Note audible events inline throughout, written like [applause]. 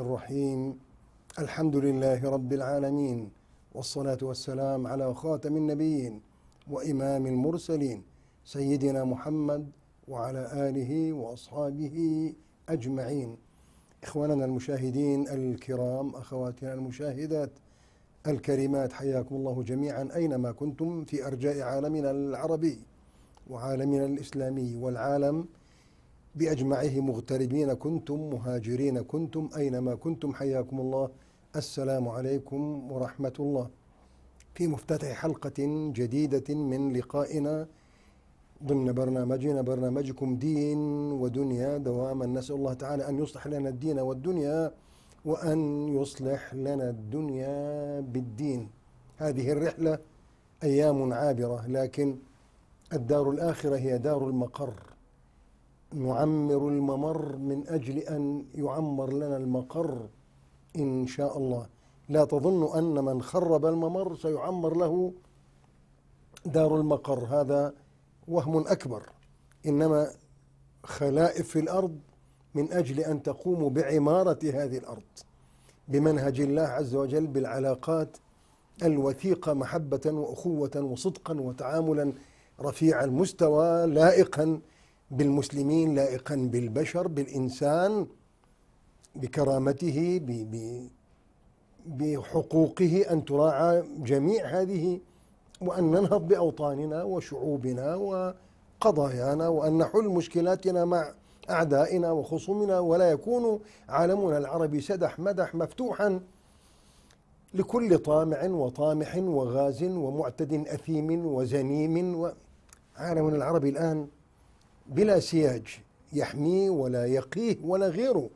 الرحمن الرحيم الحمد لله رب العالمين والصلاة والسلام على خاتم النبيين وإمام المرسلين سيدنا محمد وعلى آله وأصحابه أجمعين إخواننا المشاهدين الكرام أخواتنا المشاهدات الكريمات حياكم الله جميعا أينما كنتم في أرجاء عالمنا العربي وعالمنا الإسلامي والعالم بأجمعه مغتربين كنتم مهاجرين كنتم أينما كنتم حياكم الله السلام عليكم ورحمة الله في مفتتح حلقة جديدة من لقائنا ضمن برنامجنا برنامجكم دين ودنيا دواما نسأل الله تعالى أن يصلح لنا الدين والدنيا وأن يصلح لنا الدنيا بالدين هذه الرحلة أيام عابرة لكن الدار الآخرة هي دار المقر نعمر الممر من أجل أن يعمر لنا المقر إن شاء الله لا تظن أن من خرب الممر سيعمر له دار المقر هذا وهم أكبر إنما خلائف في الأرض من أجل أن تقوموا بعمارة هذه الأرض بمنهج الله عز وجل بالعلاقات الوثيقة محبة وأخوة وصدقا وتعاملا رفيع المستوى لائقا بالمسلمين لائقا بالبشر بالإنسان بكرامته بحقوقه أن تراعى جميع هذه وأن ننهض بأوطاننا وشعوبنا وقضايانا وأن نحل مشكلاتنا مع أعدائنا وخصومنا ولا يكون عالمنا العربي سدح مدح مفتوحا لكل طامع وطامح وغاز ومعتد أثيم وزنيم و... عالمنا العربي الآن بلا سياج يحميه ولا يقيه ولا غيره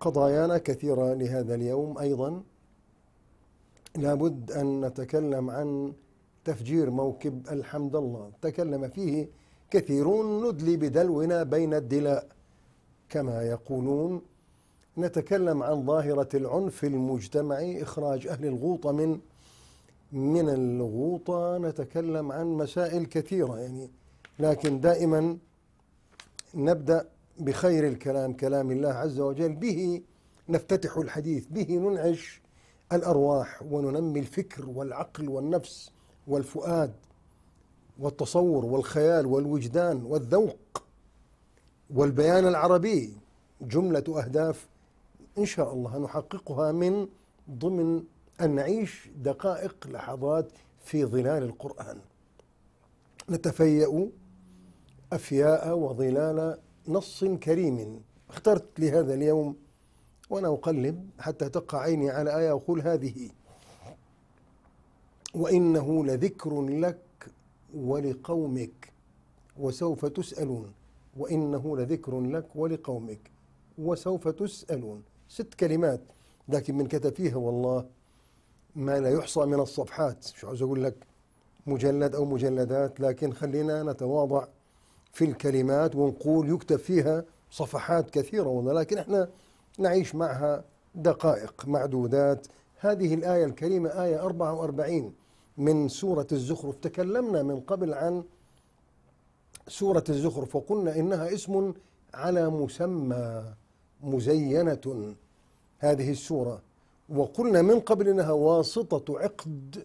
قضايانا كثيرة لهذا اليوم أيضا لابد أن نتكلم عن تفجير موكب الحمد الله تكلم فيه كثيرون ندلي بدلونا بين الدلاء كما يقولون نتكلم عن ظاهرة العنف المجتمعي إخراج أهل الغوطة من من الغوطة نتكلم عن مسائل كثيرة يعني لكن دائما نبدأ بخير الكلام كلام الله عز وجل به نفتتح الحديث به ننعش الأرواح وننمي الفكر والعقل والنفس والفؤاد والتصور والخيال والوجدان والذوق والبيان العربي جملة أهداف إن شاء الله نحققها من ضمن أن نعيش دقائق لحظات في ظلال القرآن نتفيأ أفياء وظلال نص كريم اخترت لهذا اليوم وأنا أقلب حتى تقع عيني على آية أقول هذه وإنه لذكر لك ولقومك وسوف تسألون وإنه لذكر لك ولقومك وسوف تسألون ست كلمات لكن من كتب فيها والله ما لا يحصى من الصفحات مش عاوز أقول لك مجلد أو مجلدات لكن خلينا نتواضع في الكلمات ونقول يكتب فيها صفحات كثيرة ولكن لكن احنا نعيش معها دقائق معدودات هذه الآية الكريمة آية 44 من سورة الزخرف تكلمنا من قبل عن سورة الزخرف وقلنا إنها اسم على مسمى مزينة هذه السورة وقلنا من قبل إنها واسطة عقد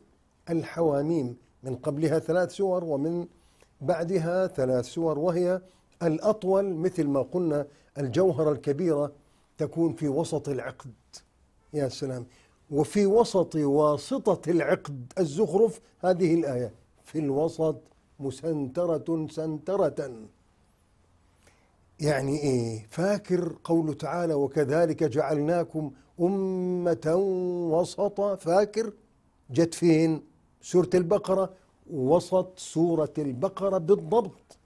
الحواميم من قبلها ثلاث سور ومن بعدها ثلاث سور وهي الأطول مثل ما قلنا الجوهرة الكبيرة تكون في وسط العقد يا سلام وفي وسط واسطة العقد الزخرف هذه الآية في الوسط مسنترة سنترة يعني إيه فاكر قوله تعالى وكذلك جعلناكم أمة وسطا فاكر جت فين سورة البقرة وسط سورة البقرة بالضبط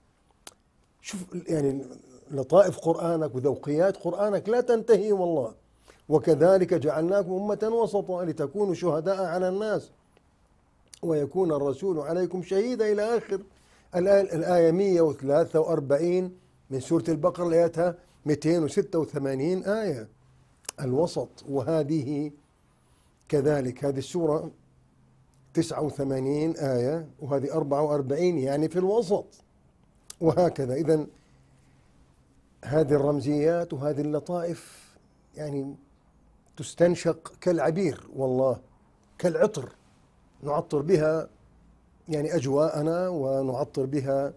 شوف يعني لطائف قرآنك وذوقيات قرآنك لا تنتهي والله وكذلك جعلناكم أمة وسطا لتكونوا شهداء على الناس ويكون الرسول عليكم شهيدا إلى آخر الآية 143 من سورة البقرة آياتها 286 آية الوسط وهذه كذلك هذه السورة 89 آية وهذه 44 يعني في الوسط وهكذا إذا هذه الرمزيات وهذه اللطائف يعني تستنشق كالعبير والله كالعطر نعطر بها يعني أجواءنا ونعطر بها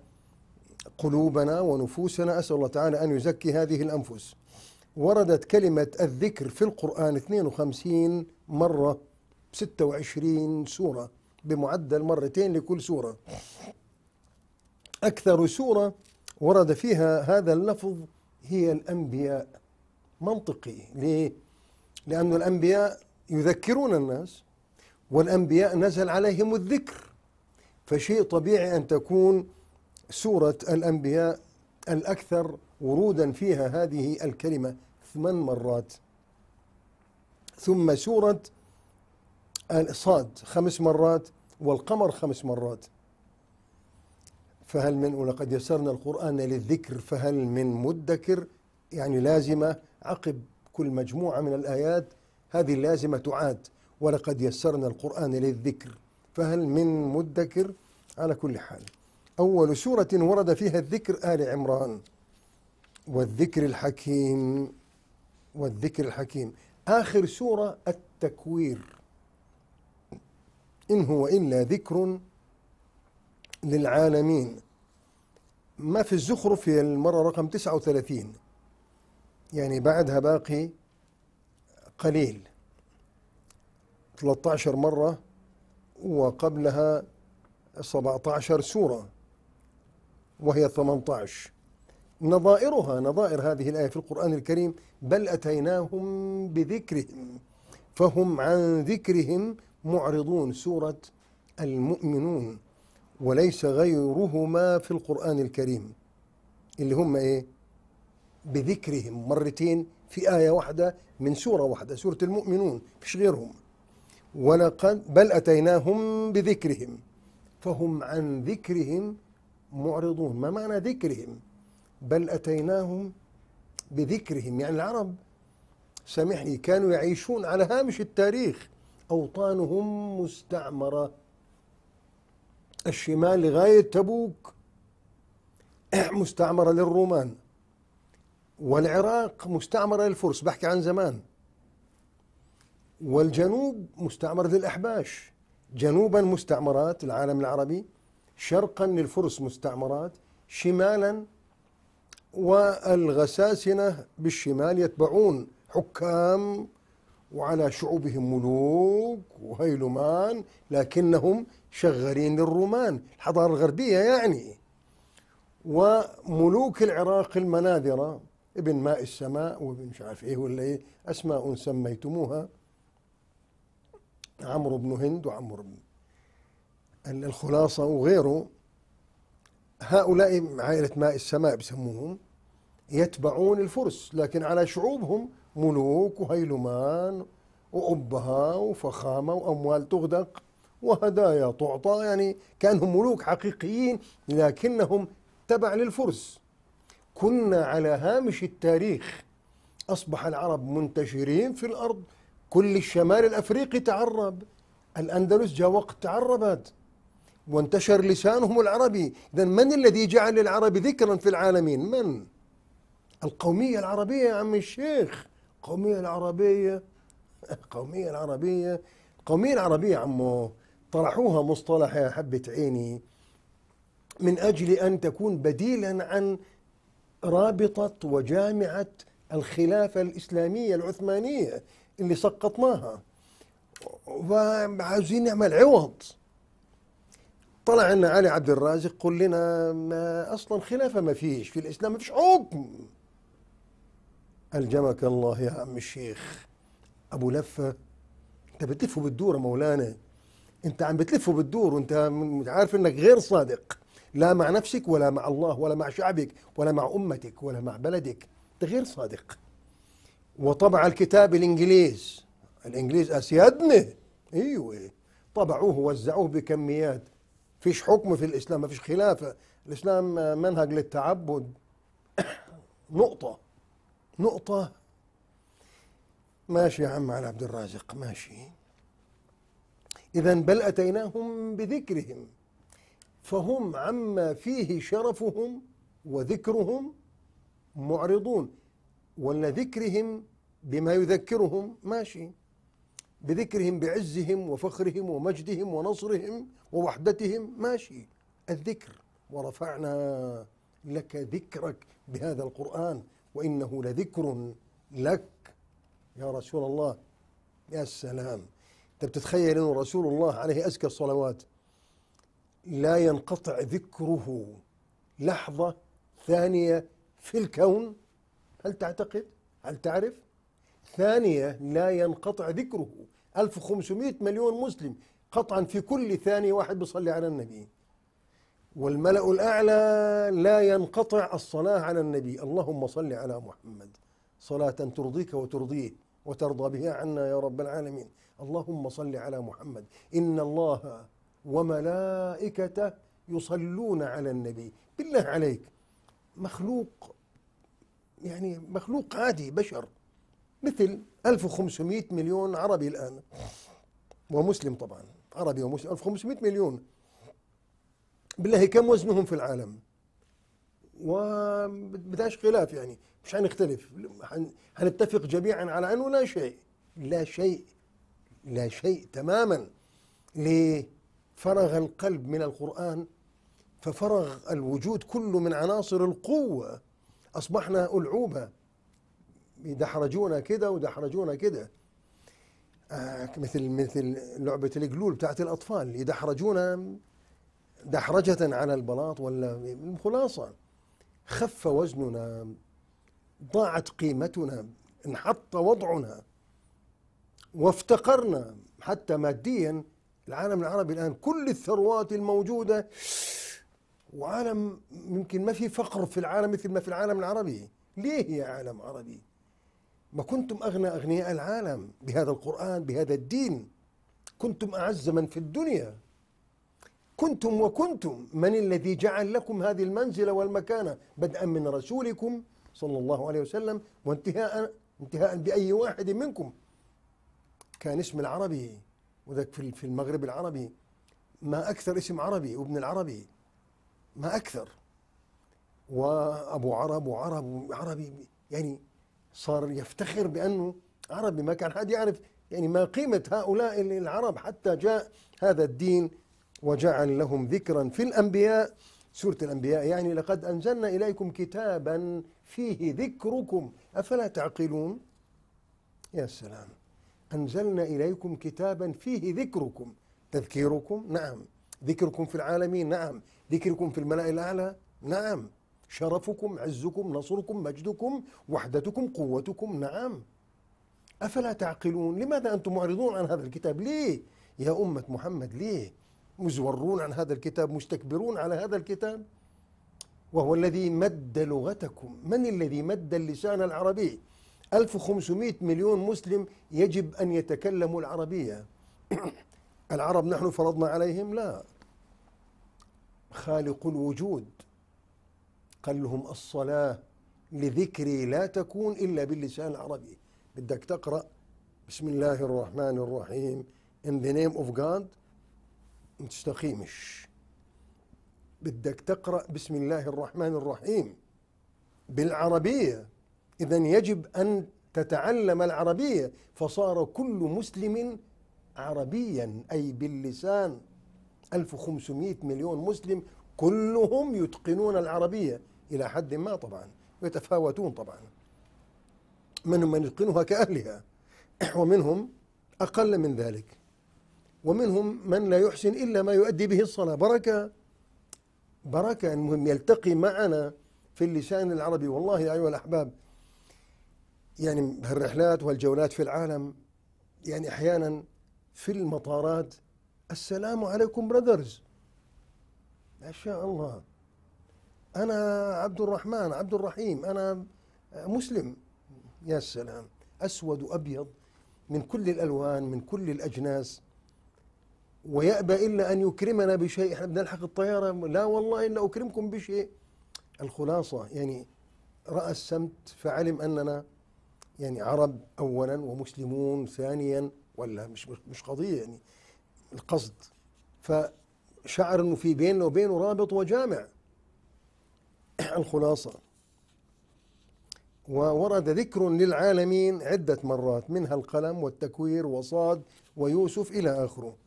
قلوبنا ونفوسنا أسأل الله تعالى أن يزكي هذه الأنفس وردت كلمة الذكر في القرآن 52 مرة 26 سورة بمعدل مرتين لكل سورة أكثر سورة ورد فيها هذا اللفظ هي الأنبياء منطقي ليه؟ لأن الأنبياء يذكرون الناس والأنبياء نزل عليهم الذكر فشيء طبيعي أن تكون سورة الأنبياء الأكثر ورودا فيها هذه الكلمة ثمان مرات ثم سورة الصاد خمس مرات والقمر خمس مرات فهل من ولقد يسرنا القرآن للذكر فهل من مدكر يعني لازمة عقب كل مجموعة من الآيات هذه اللازمة تعاد ولقد يسرنا القرآن للذكر فهل من مدكر على كل حال أول سورة ورد فيها الذكر آل عمران والذكر الحكيم والذكر الحكيم آخر سورة التكوير إن هو إلا ذكر للعالمين ما في الزخرف في المرة رقم 39 يعني بعدها باقي قليل 13 مرة وقبلها 17 سورة وهي 18 نظائرها نظائر هذه الآية في القرآن الكريم بل أتيناهم بذكرهم فهم عن ذكرهم معرضون سورة المؤمنون وليس غيرهما في القرآن الكريم اللي هم إيه بذكرهم مرتين في آية واحدة من سورة واحدة سورة المؤمنون مش غيرهم ولقد بل أتيناهم بذكرهم فهم عن ذكرهم معرضون ما معنى ذكرهم بل أتيناهم بذكرهم يعني العرب سامحني كانوا يعيشون على هامش التاريخ أوطانهم مستعمرة الشمال لغاية تبوك [clears throat] مستعمرة للرومان والعراق مستعمرة للفرس بحكي عن زمان والجنوب مستعمرة للأحباش جنوبا مستعمرات العالم العربي شرقا للفرس مستعمرات شمالا والغساسنة بالشمال يتبعون حكام وعلى شعوبهم ملوك وهيلمان لكنهم شغالين للرومان الحضارة الغربية يعني وملوك العراق المناذرة ابن ماء السماء وابن مش عارف ايه ولا ايه اسماء سميتموها عمرو بن هند وعمرو بن الخلاصة وغيره هؤلاء عائلة ماء السماء بسموهم يتبعون الفرس لكن على شعوبهم ملوك وهيلمان وأبها وفخامة وأموال تغدق وهدايا تعطى يعني كانهم ملوك حقيقيين لكنهم تبع للفرس كنا على هامش التاريخ أصبح العرب منتشرين في الأرض كل الشمال الأفريقي تعرب الأندلس جاء وقت تعربت وانتشر لسانهم العربي إذا من الذي جعل العرب ذكرا في العالمين من؟ القومية العربية يا عم الشيخ القومية العربية القومية العربية القومية العربية عمو طرحوها مصطلح يا حبة عيني من أجل أن تكون بديلا عن رابطة وجامعة الخلافة الإسلامية العثمانية اللي سقطناها وعاوزين نعمل عوض طلع لنا علي عبد الرازق قل لنا ما أصلا خلافة ما فيش في الإسلام ما فيش حكم ألجمك الله يا عم الشيخ أبو لفة أنت بتلف بالدور مولانا أنت عم بتلف بالدور وأنت عارف أنك غير صادق لا مع نفسك ولا مع الله ولا مع شعبك ولا مع أمتك ولا مع بلدك أنت غير صادق وطبع الكتاب الإنجليز الإنجليز أسيادنا أيوه طبعوه ووزعوه بكميات فيش حكم في الإسلام ما فيش خلافة الإسلام منهج للتعبد [coughs] نقطة نقطة ماشي يا عم على عبد الرازق ماشي إذا بل أتيناهم بذكرهم فهم عما فيه شرفهم وذكرهم معرضون ولذكرهم بما يذكرهم ماشي بذكرهم بعزهم وفخرهم ومجدهم ونصرهم ووحدتهم ماشي الذكر ورفعنا لك ذكرك بهذا القرآن وإنه لذكر لك يا رسول الله يا سلام أنت بتتخيل أن رسول الله عليه أزكى الصلوات لا ينقطع ذكره لحظة ثانية في الكون هل تعتقد؟ هل تعرف؟ ثانية لا ينقطع ذكره 1500 مليون مسلم قطعا في كل ثانية واحد بيصلي على النبي والملأ الأعلى لا ينقطع الصلاة على النبي اللهم صل على محمد صلاة ترضيك وترضيه وترضى بها عنا يا رب العالمين اللهم صل على محمد إن الله وملائكته يصلون على النبي بالله عليك مخلوق يعني مخلوق عادي بشر مثل 1500 مليون عربي الآن ومسلم طبعا عربي ومسلم 1500 مليون بالله كم وزنهم في العالم بدهاش خلاف يعني مش حنختلف حنتفق جميعا على أنه لا شيء لا شيء لا شيء تماما ليه فرغ القلب من القرآن ففرغ الوجود كله من عناصر القوة أصبحنا ألعوبة يدحرجونا كده ودحرجونا كده آه مثل مثل لعبة الجلول بتاعت الأطفال يدحرجونا دحرجة على البلاط ولا خلاصة خف وزننا ضاعت قيمتنا انحط وضعنا وافتقرنا حتى ماديا العالم العربي الآن كل الثروات الموجودة وعالم يمكن ما في فقر في العالم مثل ما في العالم العربي ليه يا عالم عربي ما كنتم أغنى أغنياء العالم بهذا القرآن بهذا الدين كنتم أعز من في الدنيا كنتم وكنتم من الذي جعل لكم هذه المنزلة والمكانة بدءا من رسولكم صلى الله عليه وسلم وانتهاء انتهاء بأي واحد منكم كان اسم العربي وذاك في المغرب العربي ما أكثر اسم عربي وابن العربي ما أكثر وأبو عرب وعرب عربي يعني صار يفتخر بأنه عربي ما كان حد يعرف يعني ما قيمة هؤلاء العرب حتى جاء هذا الدين وجعل لهم ذكرا في الأنبياء سورة الأنبياء يعني لقد أنزلنا إليكم كتابا فيه ذكركم أفلا تعقلون يا سلام أنزلنا إليكم كتابا فيه ذكركم تذكيركم نعم ذكركم في العالمين نعم ذكركم في الملأ الأعلى نعم شرفكم عزكم نصركم مجدكم وحدتكم قوتكم نعم أفلا تعقلون لماذا أنتم معرضون عن هذا الكتاب ليه يا أمة محمد ليه مزورون عن هذا الكتاب مستكبرون على هذا الكتاب وهو الذي مد لغتكم من الذي مد اللسان العربي 1500 مليون مسلم يجب أن يتكلموا العربية [coughs] العرب نحن فرضنا عليهم لا خالق الوجود قال لهم الصلاة لذكري لا تكون إلا باللسان العربي بدك تقرأ بسم الله الرحمن الرحيم in the name of God ما تستقيمش بدك تقرأ بسم الله الرحمن الرحيم بالعربية إذا يجب أن تتعلم العربية فصار كل مسلم عربيا أي باللسان 1500 مليون مسلم كلهم يتقنون العربية إلى حد ما طبعا ويتفاوتون طبعا منهم من يتقنها كأهلها ومنهم أقل من ذلك ومنهم من لا يحسن إلا ما يؤدي به الصلاة بركة بركة المهم يلتقي معنا في اللسان العربي والله يا أيها الأحباب يعني بهالرحلات والجولات في العالم يعني أحيانا في المطارات السلام عليكم براذرز ما شاء الله أنا عبد الرحمن عبد الرحيم أنا مسلم يا سلام أسود وأبيض من كل الألوان من كل الأجناس ويأبى إلا أن يكرمنا بشيء إحنا بدنا نلحق الطيارة لا والله إلا أكرمكم بشيء الخلاصة يعني رأى السمت فعلم أننا يعني عرب أولا ومسلمون ثانيا ولا مش مش قضية يعني القصد فشعر أنه في بيننا وبينه رابط وجامع [clears throat] الخلاصة وورد ذكر للعالمين عدة مرات منها القلم والتكوير وصاد ويوسف إلى آخره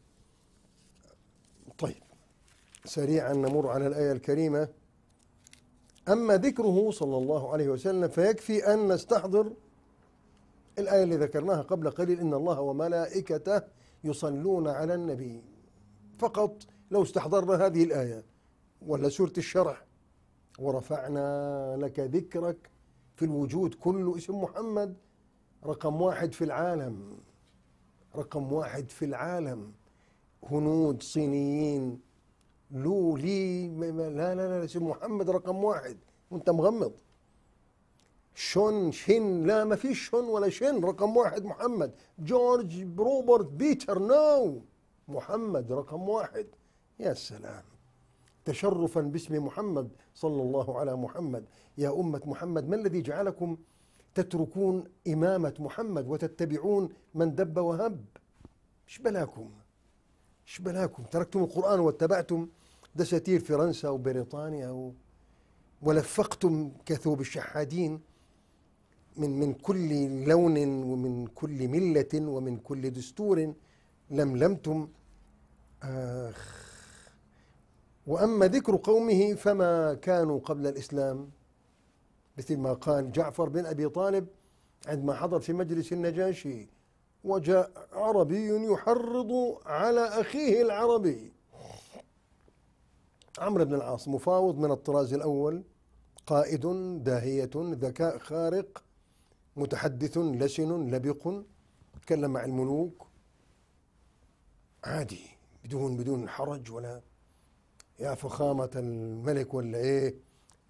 طيب سريعا نمر على الآية الكريمة أما ذكره صلى الله عليه وسلم فيكفي أن نستحضر الآية اللي ذكرناها قبل قليل إن الله وملائكته يصلون على النبي فقط لو استحضرنا هذه الآية ولا سورة الشرح ورفعنا لك ذكرك في الوجود كله اسم محمد رقم واحد في العالم رقم واحد في العالم هنود صينيين لو لي لا لا لا محمد رقم واحد وانت مغمض شون شن لا ما فيش شون ولا شن رقم واحد محمد جورج روبرت بيتر نو محمد رقم واحد يا سلام تشرفا باسم محمد صلى الله على محمد يا أمة محمد ما الذي جعلكم تتركون إمامة محمد وتتبعون من دب وهب مش بلاكم ايش بلاكم تركتم القرآن واتبعتم دساتير فرنسا وبريطانيا و... ولفقتم كثوب الشحادين من من كل لون ومن كل ملة ومن كل دستور لملمتم آخ وأما ذكر قومه فما كانوا قبل الإسلام مثل ما قال جعفر بن أبي طالب عندما حضر في مجلس النجاشي وجاء عربي يحرض على أخيه العربي عمرو بن العاص مفاوض من الطراز الأول قائد داهية ذكاء خارق متحدث لسن لبق تكلم مع الملوك عادي بدون بدون حرج ولا يا فخامة الملك ولا إيه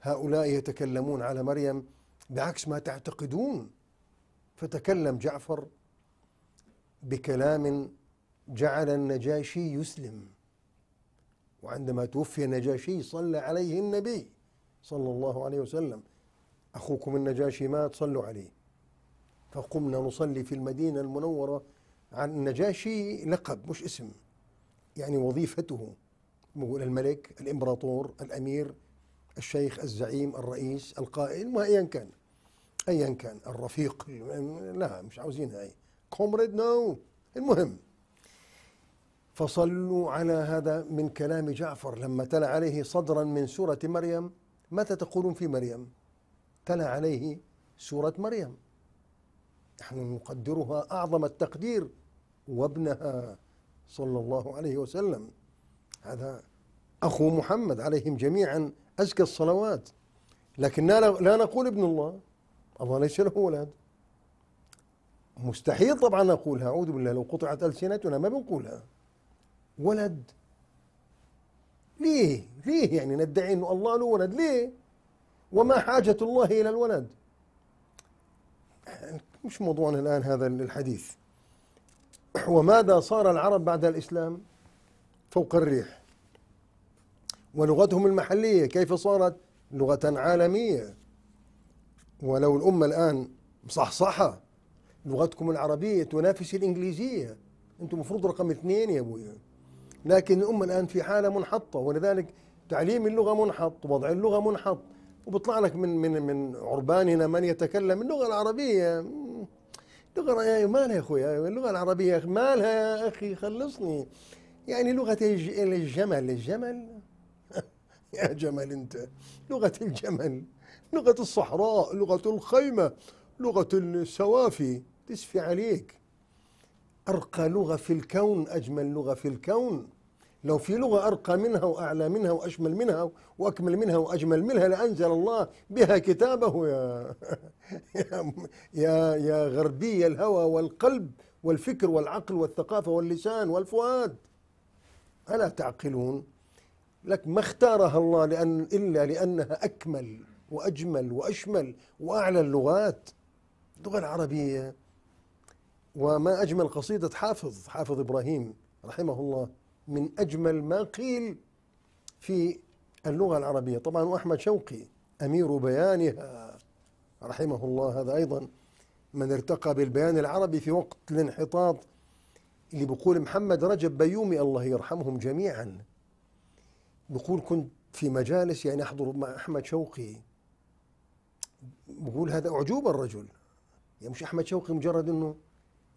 هؤلاء يتكلمون على مريم بعكس ما تعتقدون فتكلم جعفر بكلام جعل النجاشي يسلم وعندما توفي النجاشي صلى عليه النبي صلى الله عليه وسلم أخوكم النجاشي مات صلوا عليه فقمنا نصلي في المدينة المنورة عن النجاشي لقب مش اسم يعني وظيفته نقول الملك الإمبراطور الأمير الشيخ الزعيم الرئيس القائد ما أيا كان أيا كان الرفيق لا مش عاوزينها أي كومريد نو المهم فصلوا على هذا من كلام جعفر لما تلا عليه صدرا من سورة مريم متى تقولون في مريم تلا عليه سورة مريم نحن نقدرها أعظم التقدير وابنها صلى الله عليه وسلم هذا أخو محمد عليهم جميعا أزكى الصلوات لكن لا نقول ابن الله الله ليس له ولد مستحيل طبعا اقولها اعوذ بالله لو قطعت السنتنا ما بنقولها ولد ليه ليه يعني ندعي انه الله له ولد ليه وما حاجه الله الى الولد مش موضوعنا الان هذا الحديث وماذا صار العرب بعد الاسلام فوق الريح ولغتهم المحليه كيف صارت لغه عالميه ولو الامه الان مصحصحه لغتكم العربية تنافس الإنجليزية أنتم مفروض رقم اثنين يا أبويا لكن الأمة الآن في حالة منحطة ولذلك تعليم اللغة منحط وضع اللغة منحط وبيطلع لك من من من عرباننا من يتكلم اللغة العربية لغه مالها يا أخوي اللغة العربية مالها يا أخي خلصني يعني لغة الجمل الجمل [laughs] يا جمل أنت لغة الجمل لغة الصحراء لغة الخيمة لغة السوافي تشفي عليك أرقى لغة في الكون أجمل لغة في الكون لو في لغة أرقى منها وأعلى منها وأشمل منها وأكمل منها وأجمل منها لأنزل الله بها كتابه يا [laughs] يا يا, يا غربي الهوى والقلب والفكر والعقل والثقافة واللسان والفؤاد ألا تعقلون لك ما اختارها الله لأن إلا لأنها أكمل وأجمل وأشمل وأعلى اللغات اللغة العربية وما أجمل قصيدة حافظ حافظ إبراهيم رحمه الله من أجمل ما قيل في اللغة العربية طبعا وأحمد شوقي أمير بيانها رحمه الله هذا أيضا من ارتقى بالبيان العربي في وقت الانحطاط اللي بقول محمد رجب بيومي الله يرحمهم جميعا بقول كنت في مجالس يعني أحضر مع أحمد شوقي بقول هذا أعجوب الرجل يعني مش أحمد شوقي مجرد أنه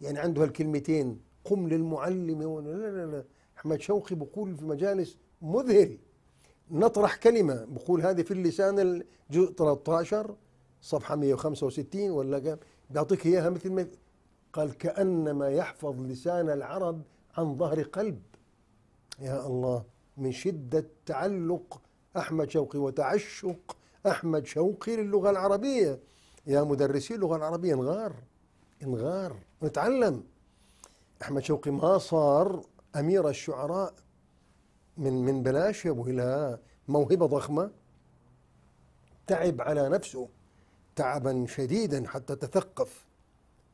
يعني عنده هالكلمتين قم للمعلم لا لا لا احمد شوقي بقول في مجالس مذهل نطرح كلمه بقول هذه في اللسان الجزء 13 صفحه 165 ولا كم بيعطيك اياها مثل ما قال كانما يحفظ لسان العرب عن ظهر قلب يا الله من شده تعلق احمد شوقي وتعشق احمد شوقي للغه العربيه يا مدرسي اللغه العربيه انغار انغار نتعلم احمد شوقي ما صار امير الشعراء من من بلاش يا ابو هلال موهبه ضخمه تعب على نفسه تعبا شديدا حتى تثقف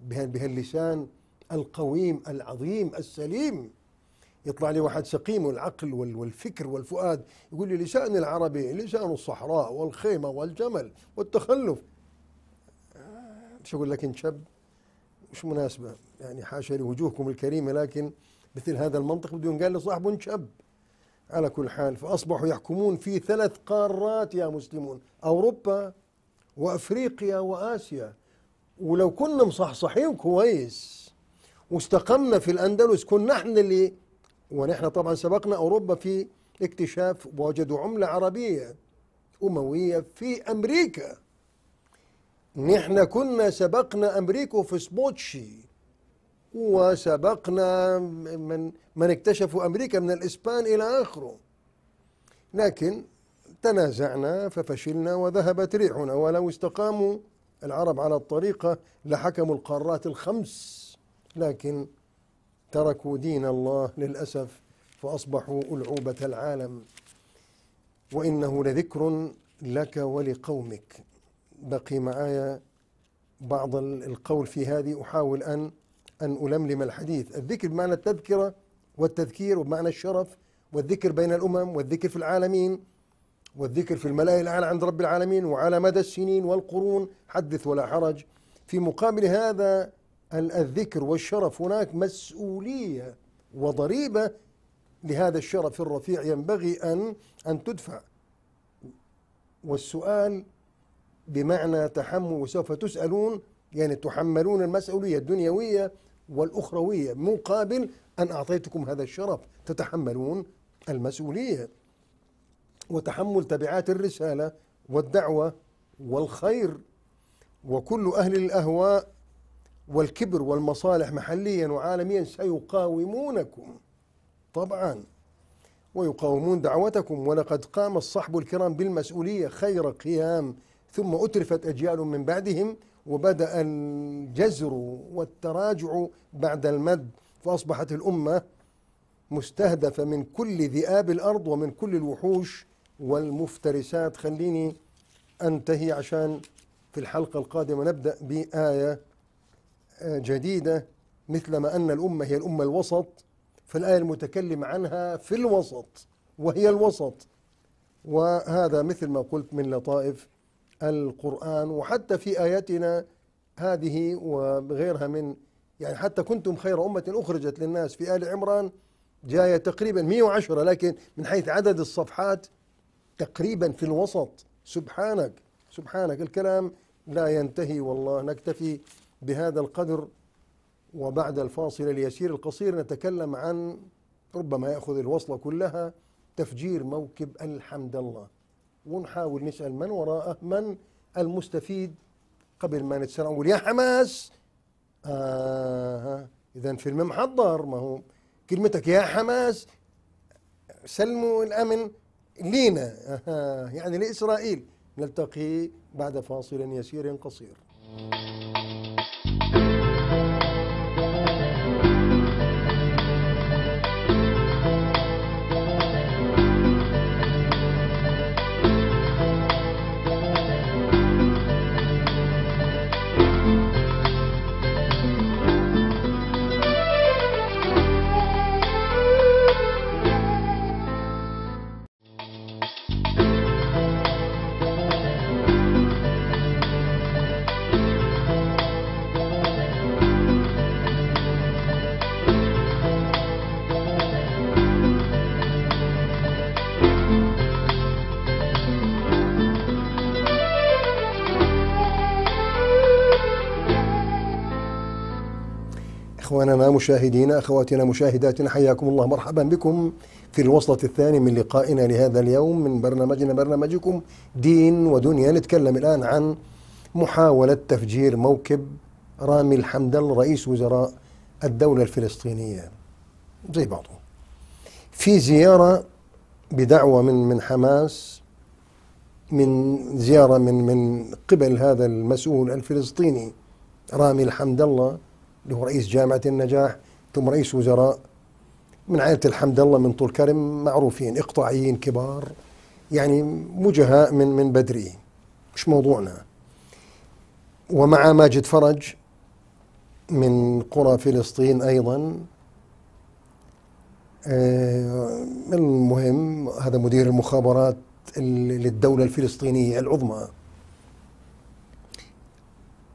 بهاللسان القويم العظيم السليم يطلع لي واحد سقيم العقل والفكر والفؤاد يقول لي لسان العربي لسان الصحراء والخيمة والجمل والتخلف شو أقول لك انشب مش مناسبة يعني حاشا لوجوهكم الكريمة لكن مثل هذا المنطق بده ينقال لصاحبه شاب على كل حال فأصبحوا يحكمون في ثلاث قارات يا مسلمون أوروبا وأفريقيا وآسيا ولو كنا مصحصحين كويس واستقمنا في الأندلس كنا احنا اللي ونحن طبعا سبقنا أوروبا في اكتشاف ووجدوا عملة عربية أموية في أمريكا نحن كنا سبقنا أمريكا في سبوتشي وسبقنا من, من اكتشفوا أمريكا من الإسبان إلى آخره لكن تنازعنا ففشلنا وذهبت ريحنا ولو استقاموا العرب على الطريقة لحكموا القارات الخمس لكن تركوا دين الله للأسف فأصبحوا ألعوبة العالم وإنه لذكر لك ولقومك بقي معايا بعض القول في هذه أحاول أن أن ألملم الحديث الذكر بمعنى التذكرة والتذكير وبمعنى الشرف والذكر بين الأمم والذكر في العالمين والذكر في الملائكة الأعلى عند رب العالمين وعلى مدى السنين والقرون حدث ولا حرج في مقابل هذا الذكر والشرف هناك مسؤولية وضريبة لهذا الشرف الرفيع ينبغي أن أن تدفع والسؤال بمعنى تحمل وسوف تسألون يعني تحملون المسؤولية الدنيوية والأخروية مقابل أن أعطيتكم هذا الشرف تتحملون المسؤولية وتحمل تبعات الرسالة والدعوة والخير وكل أهل الأهواء والكبر والمصالح محليا وعالميا سيقاومونكم طبعا ويقاومون دعوتكم ولقد قام الصحب الكرام بالمسؤولية خير قيام ثم أترفت أجيال من بعدهم وبدأ الجزر والتراجع بعد المد فأصبحت الأمة مستهدفة من كل ذئاب الأرض ومن كل الوحوش والمفترسات خليني أنتهي عشان في الحلقة القادمة نبدأ بآية آه، جديدة مثلما أن الأمة هي الأمة الوسط فالآية المتكلم عنها في الوسط وهي الوسط وهذا مثل ما قلت من لطائف القرآن وحتى في آياتنا هذه وغيرها من يعني حتى كنتم خير أمة أخرجت للناس في آل عمران جاية تقريبا 110 لكن من حيث عدد الصفحات تقريبا في الوسط سبحانك سبحانك الكلام لا ينتهي والله نكتفي بهذا القدر وبعد الفاصل اليسير القصير نتكلم عن ربما ياخذ الوصله كلها تفجير موكب الحمد الله ونحاول نسأل من وراءه من المستفيد قبل ما نتسرع نقول يا حماس آه إذا فيلم محضر ما هو كلمتك يا حماس سلموا الأمن لينا آه يعني لإسرائيل نلتقي بعد فاصل يسير قصير إخواننا مشاهدينا أخواتنا مشاهداتنا حياكم الله مرحبا بكم في الوصلة الثانية من لقائنا لهذا اليوم من برنامجنا برنامجكم دين ودنيا نتكلم الآن عن محاولة تفجير موكب رامي الحمدل رئيس وزراء الدولة الفلسطينية زي بعضه في زيارة بدعوة من من حماس من زيارة من من قبل هذا المسؤول الفلسطيني رامي الحمد الله اللي هو رئيس جامعة النجاح ثم رئيس وزراء من عائلة الحمد الله من طول كرم معروفين إقطاعيين كبار يعني وجهاء من من بدري مش موضوعنا ومع ماجد فرج من قرى فلسطين أيضا آه، المهم هذا مدير المخابرات للدولة الفلسطينية العظمى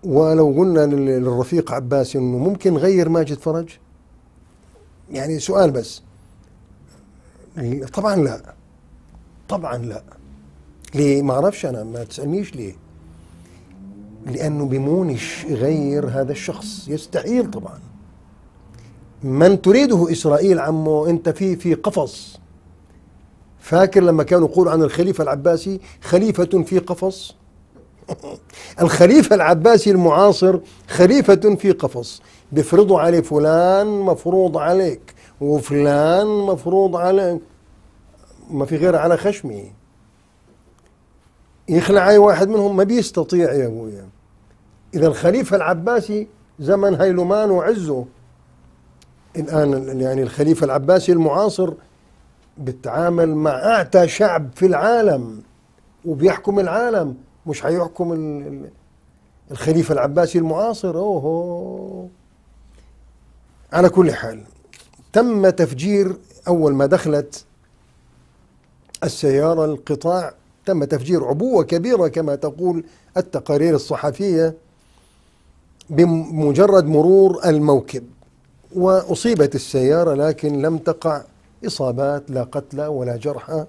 ولو قلنا للرفيق عباسي انه ممكن غير ماجد فرج يعني سؤال بس طبعا لا طبعا لا ليه ما اعرفش انا ما تسالنيش ليه لانه بمونش غير هذا الشخص يستحيل طبعا من تريده اسرائيل عمو انت في في قفص فاكر لما كانوا يقولوا عن الخليفه العباسي خليفه في قفص [laughs] الخليفة العباسي المعاصر خليفة في قفص بفرضوا عليه فلان مفروض عليك وفلان مفروض عليك ما في غير على خشمه يخلع أي واحد منهم ما بيستطيع يا أبويا إذا الخليفة العباسي زمن هيلمان وعزه الآن يعني الخليفة العباسي المعاصر بتعامل مع أعتى شعب في العالم وبيحكم العالم مش هيحكم الخليفة العباسي المعاصر أوه على كل حال تم تفجير أول ما دخلت السيارة القطاع تم تفجير عبوة كبيرة كما تقول التقارير الصحفية بمجرد مرور الموكب وأصيبت السيارة لكن لم تقع إصابات لا قتلى ولا جرحى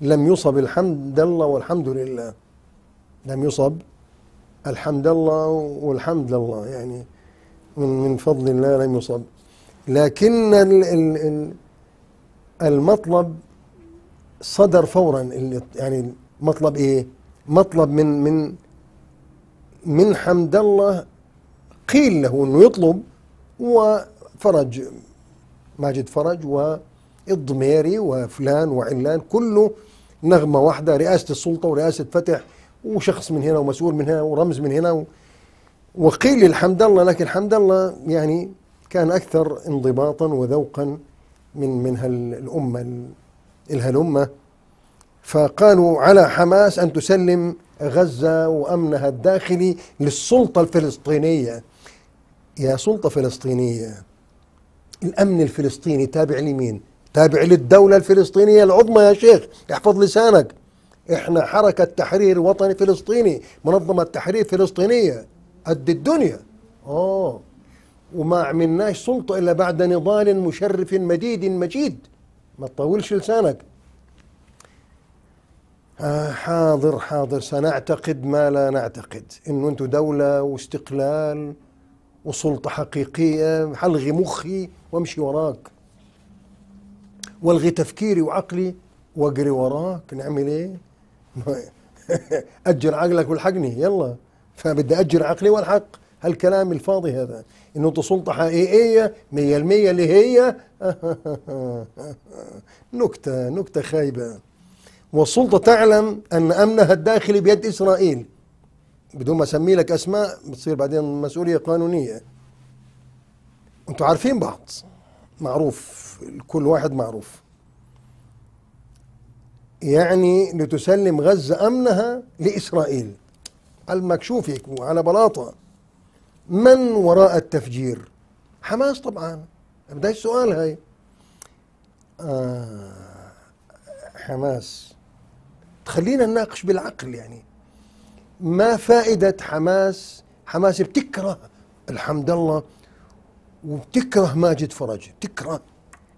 لم يصب الحمد لله والحمد لله لم يصب الحمد لله والحمد لله يعني من من فضل الله لم يصب لكن المطلب صدر فورا يعني مطلب ايه مطلب من من من حمد الله قيل له انه يطلب وفرج ماجد فرج والضميري وفلان وعلان كله نغمة واحدة رئاسة السلطة ورئاسة فتح وشخص من هنا ومسؤول من هنا ورمز من هنا و... وقيل الحمد لله لكن حمد الله يعني كان أكثر انضباطا وذوقا من من هالأمة الهلمة فقالوا على حماس أن تسلم غزة وأمنها الداخلي للسلطة الفلسطينية يا سلطة فلسطينية الأمن الفلسطيني تابع لمين؟ تابع للدولة الفلسطينية العظمى يا شيخ احفظ لسانك احنا حركة تحرير وطني فلسطيني منظمة تحرير فلسطينية قد الدنيا اه وما عملناش سلطة إلا بعد نضال مشرف مديد مجيد ما تطولش لسانك آه حاضر حاضر سنعتقد ما لا نعتقد انه انتوا دولة واستقلال وسلطة حقيقية حلغي مخي وامشي وراك والغي تفكيري وعقلي واجري وراك نعمل ايه [laughs] اجر عقلك والحقني يلا فبدي اجر عقلي والحق هالكلام الفاضي هذا انه انت سلطه حقيقيه 100% اللي هي [laughs] نكته نكته خايبه والسلطه تعلم ان امنها الداخلي بيد اسرائيل بدون ما اسمي لك اسماء بتصير بعدين مسؤوليه قانونيه انتوا عارفين بعض معروف كل واحد معروف يعني لتسلم غزة أمنها لإسرائيل المكشوف المكشوف على بلاطة من وراء التفجير حماس طبعا ده السؤال هاي آه حماس تخلينا نناقش بالعقل يعني ما فائدة حماس حماس بتكره الحمد لله وبتكره ماجد فرج بتكره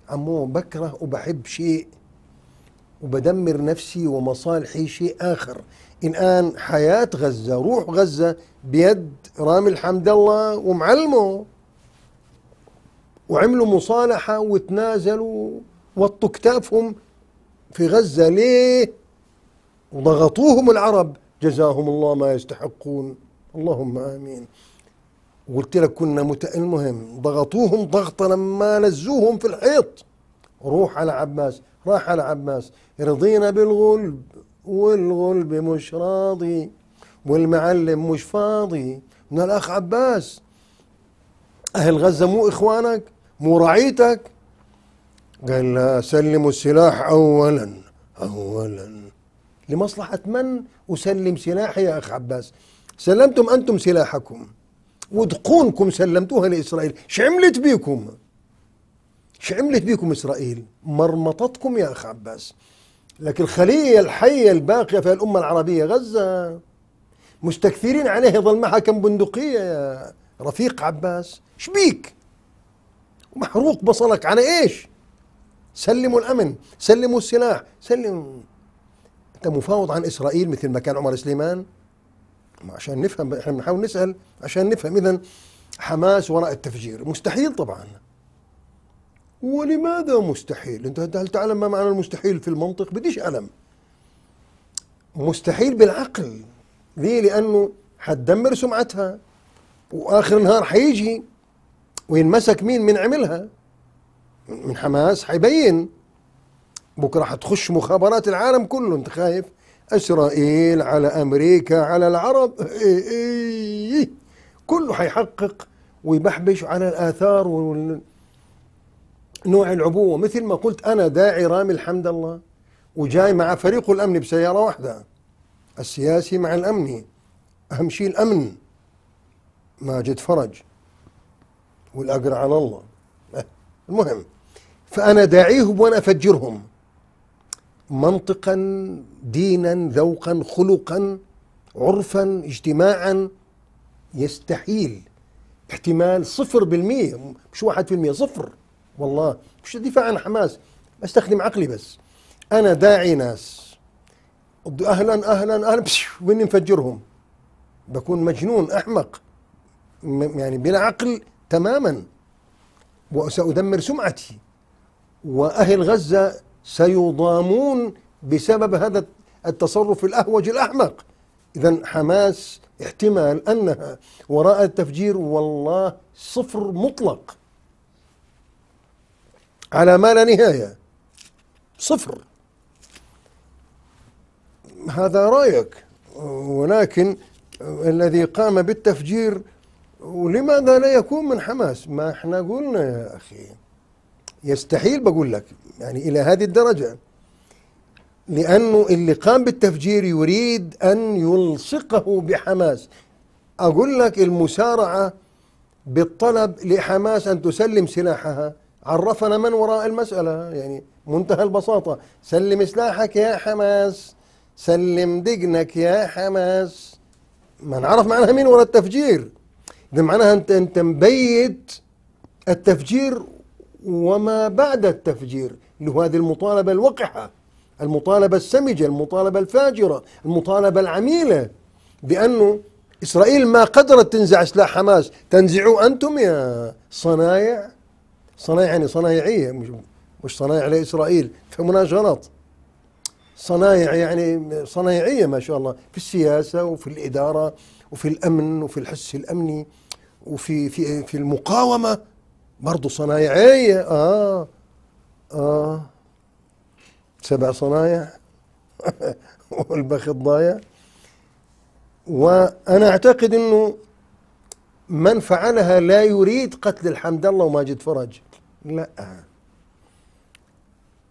عمو بكره وبحب شيء وبدمر نفسي ومصالحي شيء آخر الآن حياة غزة روح غزة بيد رامي الحمد الله ومعلمه وعملوا مصالحة وتنازلوا وطوا كتافهم في غزة ليه وضغطوهم العرب جزاهم الله ما يستحقون اللهم آمين قلت لك كنا مت... المهم ضغطوهم ضغطا لما نزوهم في الحيط روح على عباس راح على عباس رضينا بالغلب والغلب مش راضي والمعلم مش فاضي من الأخ عباس أهل غزة مو إخوانك مو رعيتك قال لا سلموا السلاح أولا أولا لمصلحة من أسلم سلاحي يا أخ عباس سلمتم أنتم سلاحكم ودقونكم سلمتوها لإسرائيل شو عملت بيكم عملت بيكم إسرائيل مرمطتكم يا أخ عباس لكن الخلية الحية الباقية في الأمة العربية غزة مستكثرين عليها يظل معها كم بندقية يا رفيق عباس شبيك محروق بصلك على إيش سلموا الأمن سلموا السلاح سلموا أنت مفاوض عن إسرائيل مثل ما كان عمر سليمان ما عشان نفهم احنا بنحاول نسأل عشان نفهم إذا حماس وراء التفجير مستحيل طبعا ولماذا مستحيل انت هل تعلم ما معنى المستحيل في المنطق بديش ألم مستحيل بالعقل ليه لأنه حتدمر سمعتها وآخر النهار حيجي وينمسك مين من عملها من حماس حيبين بكرة حتخش مخابرات العالم كله انت خايف اسرائيل على امريكا على العرب اي إيه كله حيحقق ويبحبش على الاثار وال... نوع العبوة مثل ما قلت أنا داعي رامي الحمد الله وجاي مع فريق الأمن بسيارة واحدة السياسي مع الأمني أهم شيء الأمن ماجد فرج والأقرع على الله إيه، المهم فأنا داعيهم وأنا أفجرهم منطقا دينا ذوقا خلقا عرفا اجتماعا يستحيل احتمال صفر بالمية مش واحد في المية صفر والله مش الدفاع عن حماس بستخدم عقلي بس انا داعي ناس اهلا اهلا اهلا وين نفجرهم بكون مجنون احمق يعني بلا عقل تماما وسأدمر سمعتي وأهل غزة سيضامون بسبب هذا التصرف الأهوج الأحمق إذا حماس احتمال أنها وراء التفجير والله صفر مطلق على ما لا نهاية صفر هذا رأيك ولكن الذي قام بالتفجير ولماذا لا يكون من حماس ما احنا قلنا يا أخي يستحيل بقول لك يعني إلى هذه الدرجة لأنه اللي قام بالتفجير يريد أن يلصقه بحماس أقول لك المسارعة بالطلب لحماس أن تسلم سلاحها عرفنا من وراء المسألة يعني منتهى البساطة سلم سلاحك يا حماس سلم دقنك يا حماس ما نعرف معناها مين وراء التفجير ده معناها أنت أنت مبيت التفجير وما بعد التفجير اللي هو هذه المطالبة الوقحة المطالبة السمجة المطالبة الفاجرة المطالبة العميلة بأنه إسرائيل ما قدرت تنزع سلاح حماس تنزعوه أنتم يا صنايع صنايع يعني صنايعية مش, مش صنايع لإسرائيل فهمناش غلط صنايع يعني صنايعية ما شاء الله في السياسة وفي الإدارة وفي الأمن وفي الحس الأمني وفي في في المقاومة برضه صنايعية آه آه سبع صنايع [laughs] والبخ ضايع وأنا أعتقد أنه من فعلها لا يريد قتل الحمد الله وماجد فرج لا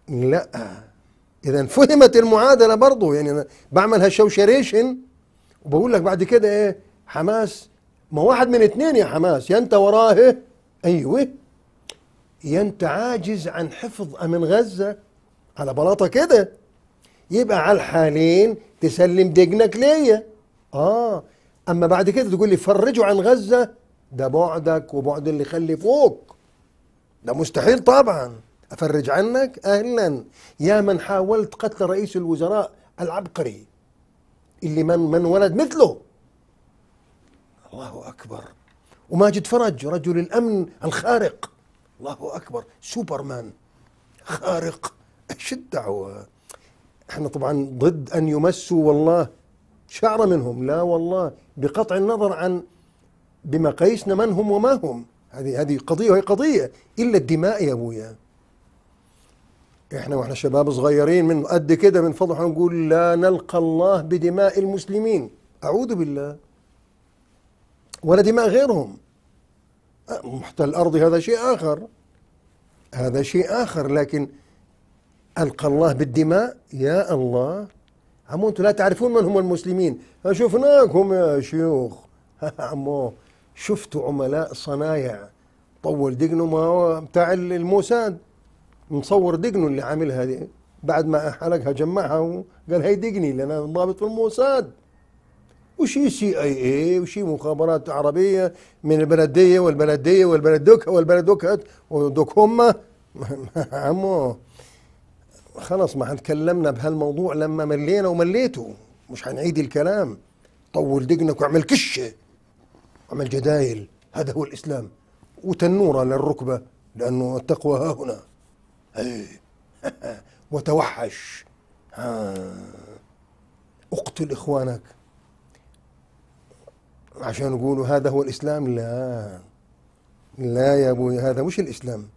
لا اذا فهمت المعادله برضه يعني انا بعمل هالشوشريشن وبقول لك بعد كده ايه حماس ما واحد من اثنين يا حماس يا انت وراه ايوه يا انت عاجز عن حفظ امن غزه على بلاطه كده يبقى على الحالين تسلم دجنك ليا اه اما بعد كده تقول لي فرجوا عن غزه ده بعدك وبعد اللي خلي فوق ده مستحيل طبعا أفرج عنك أهلا يا من حاولت قتل رئيس الوزراء العبقري اللي من من ولد مثله الله أكبر وماجد فرج رجل الأمن الخارق الله أكبر سوبرمان خارق ايش الدعوة احنا طبعا ضد أن يمسوا والله شعر منهم لا والله بقطع النظر عن بمقاييسنا من هم وما هم هذه هذه قضيه وهي قضيه الا الدماء يا ابويا احنا واحنا شباب صغيرين من قد كده من فضل نقول لا نلقى الله بدماء المسلمين اعوذ بالله ولا دماء غيرهم محتل الارض هذا شيء اخر هذا شيء اخر لكن القى الله بالدماء يا الله عمو انتم لا تعرفون من هم المسلمين شفناكم يا شيوخ [laughs] عمو شفت عملاء صنايع طول دقنه ما بتاع الموساد مصور دقنه اللي عاملها دي بعد ما حلقها جمعها وقال هي دقني لان انا ضابط في الموساد وشي سي اي اي وشي مخابرات عربيه من البلديه والبلديه والبلدوكه والبلدوكه ودوك هم [laughs] عمو خلص ما هنتكلمنا بهالموضوع لما ملينا ومليته مش حنعيد الكلام طول دقنك واعمل كشه عمل جدايل هذا هو الإسلام وتنورة للركبة لأنه التقوى ها هنا وتوحش [laughs] ها. اقتل إخوانك عشان يقولوا هذا هو الإسلام لا لا يا أبوي هذا مش الإسلام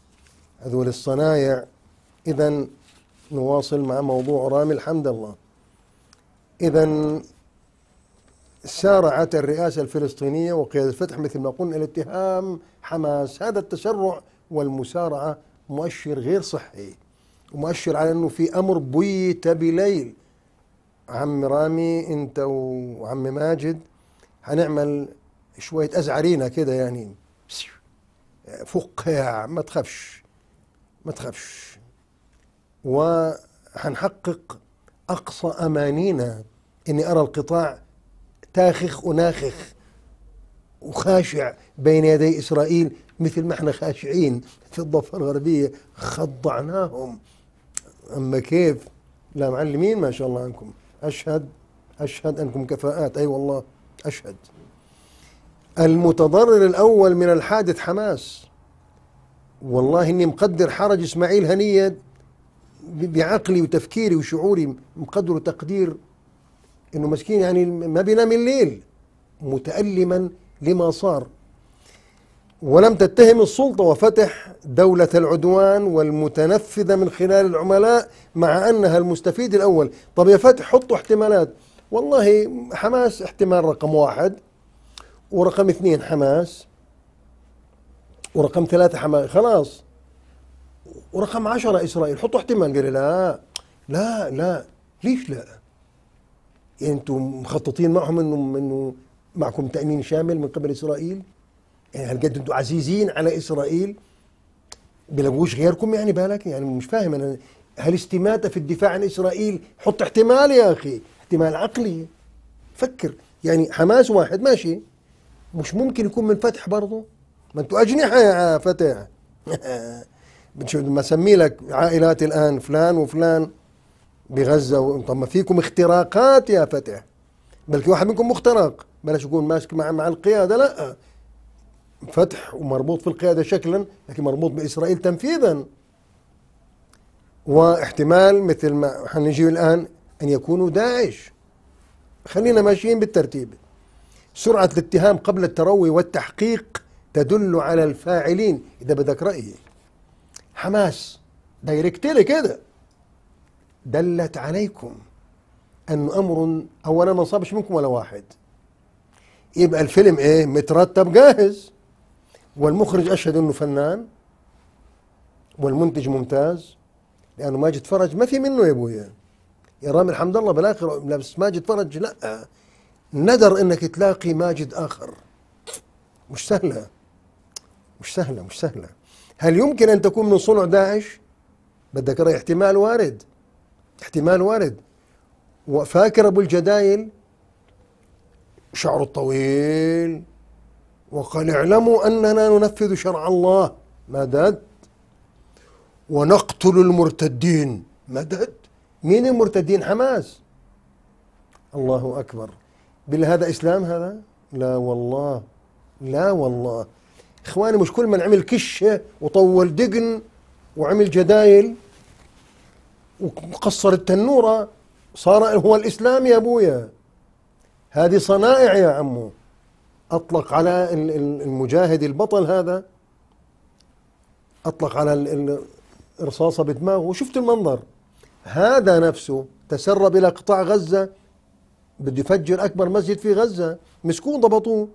هذول الصنايع إذا نواصل مع موضوع رامي الحمد الله إذا سارعت الرئاسة الفلسطينية وقيادة الفتح مثل ما قلنا إلى اتهام حماس هذا التسرع والمسارعة مؤشر غير صحي ومؤشر على أنه في أمر بيت بليل عم رامي أنت وعم ماجد هنعمل شوية أزعرينا كده يعني فقع ما تخافش ما تخافش وهنحقق أقصى أمانينا إني أرى القطاع تاخخ وناخخ وخاشع بين يدي إسرائيل مثل ما احنا خاشعين في الضفة الغربية خضعناهم أما كيف لا معلمين ما شاء الله عنكم أشهد أشهد أنكم كفاءات أي أيوة والله أشهد المتضرر الأول من الحادث حماس والله إني مقدر حرج إسماعيل هنية بعقلي وتفكيري وشعوري مقدره تقدير انه مسكين يعني ما بينام الليل متألما لما صار ولم تتهم السلطة وفتح دولة العدوان والمتنفذة من خلال العملاء مع أنها المستفيد الأول طب يا فتح حطوا احتمالات والله حماس احتمال رقم واحد ورقم اثنين حماس ورقم ثلاثة حماس خلاص ورقم عشرة إسرائيل حطوا احتمال قال لا لا لا ليش لا يعني انتم مخططين معهم انه انه معكم تامين شامل من قبل اسرائيل يعني هل قد انتم عزيزين على اسرائيل بلاقوش غيركم يعني بالك يعني مش فاهم انا هل استماته في الدفاع عن اسرائيل حط احتمال يا اخي احتمال عقلي فكر يعني حماس واحد ماشي مش ممكن يكون من فتح برضه ما انتوا اجنحه يا فتح [laughs] ما سمي لك عائلات الان فلان وفلان بغزه طب ما فيكم اختراقات يا فتح بلكي واحد منكم مخترق بلاش يكون ماسك مع مع القياده لا فتح ومربوط في القياده شكلا لكن مربوط باسرائيل تنفيذا واحتمال مثل ما حنجي الان ان يكونوا داعش خلينا ماشيين بالترتيب سرعه الاتهام قبل التروي والتحقيق تدل على الفاعلين اذا بدك رايي حماس دايركتلي كده دلت عليكم أنه أمر أولا ما صابش منكم ولا واحد يبقى الفيلم إيه مترتب جاهز والمخرج أشهد أنه فنان والمنتج ممتاز لأنه ماجد فرج ما في منه يا أبويا يا رامي الحمد الله بالآخر بس ماجد فرج لأ ندر أنك تلاقي ماجد آخر مش سهلة مش سهلة مش سهلة هل يمكن أن تكون من صنع داعش؟ بدك رأي احتمال وارد احتمال وارد وفاكر أبو الجدايل شعره الطويل وقال اعلموا أننا ننفذ شرع الله مدد ونقتل المرتدين مدد مين المرتدين حماس الله أكبر بل هذا إسلام هذا لا والله لا والله إخواني مش كل من عمل كشة وطول دقن وعمل جدايل وقصر التنورة صار هو الإسلام يا أبويا هذه صنائع يا عمو أطلق على المجاهد البطل هذا أطلق على الرصاصة بدماغه شفت المنظر هذا نفسه تسرب إلى قطاع غزة بده يفجر أكبر مسجد في غزة مسكوه ضبطوه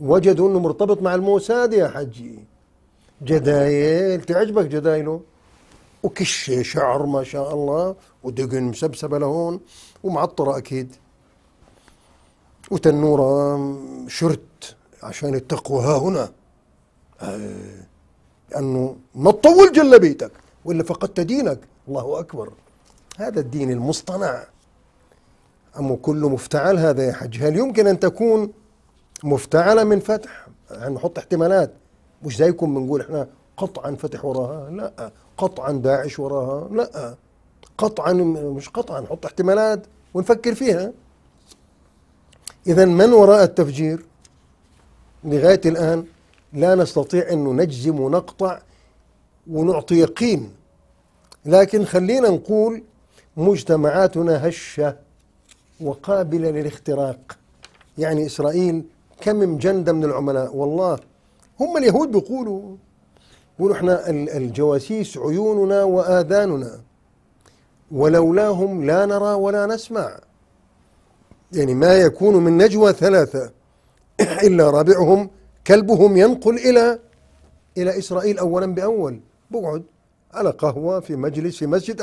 وجدوا أنه مرتبط مع الموساد يا حجي جدايل تعجبك جدايله وكش شعر ما شاء الله ودقن مسبسبة لهون ومعطرة أكيد وتنورة شرت عشان التقوى ها هنا آه، لأنه ما تطول جلبيتك وإلا فقدت دينك الله أكبر هذا الدين المصطنع أما كل مفتعل هذا يا حج هل يمكن أن تكون مفتعلة من فتح هنحط احتمالات مش زيكم بنقول احنا قطعا فتح وراها لا قطعا داعش وراها لا قطعا مش قطعا نحط احتمالات ونفكر فيها اذا من وراء التفجير لغايه الان لا نستطيع انه نجزم ونقطع ونعطي يقين لكن خلينا نقول مجتمعاتنا هشه وقابله للاختراق يعني اسرائيل كم مجنده من العملاء والله هم اليهود بيقولوا بيقولوا احنا الجواسيس عيوننا واذاننا ولولاهم لا نرى ولا نسمع يعني ما يكون من نجوى ثلاثه [clears throat] الا رابعهم كلبهم ينقل الى الى اسرائيل اولا باول بقعد على قهوه في مجلس في مسجد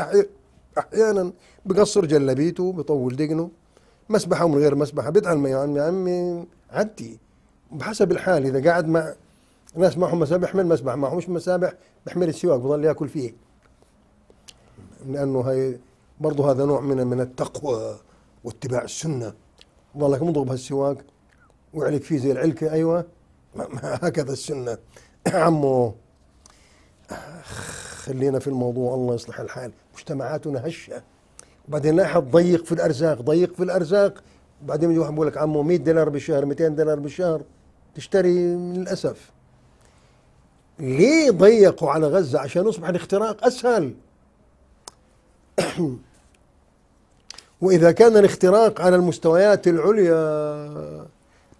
احيانا بقصر جلبيته بطول دقنه مسبحه من غير مسبحه بدعم يا عمي عمي عدي بحسب الحال اذا قاعد مع ناس معهم مسابح من مسبح معهمش مسابح بحمل السواك بضل ياكل فيه لانه هي برضه هذا نوع من من التقوى واتباع السنه ضلك مضغ بهالسواق وعلك فيه زي العلكه ايوه [laughs] هكذا السنه [coughs] عمو خلينا في الموضوع الله يصلح الحال مجتمعاتنا هشه وبعدين لاحظ ضيق في الارزاق ضيق في الارزاق بعدين يجي واحد بيقول لك عمو 100 دينار بالشهر 200 دينار بالشهر تشتري للاسف ليه ضيقوا على غزة عشان يصبح الاختراق أسهل [clears throat] وإذا كان الاختراق على المستويات العليا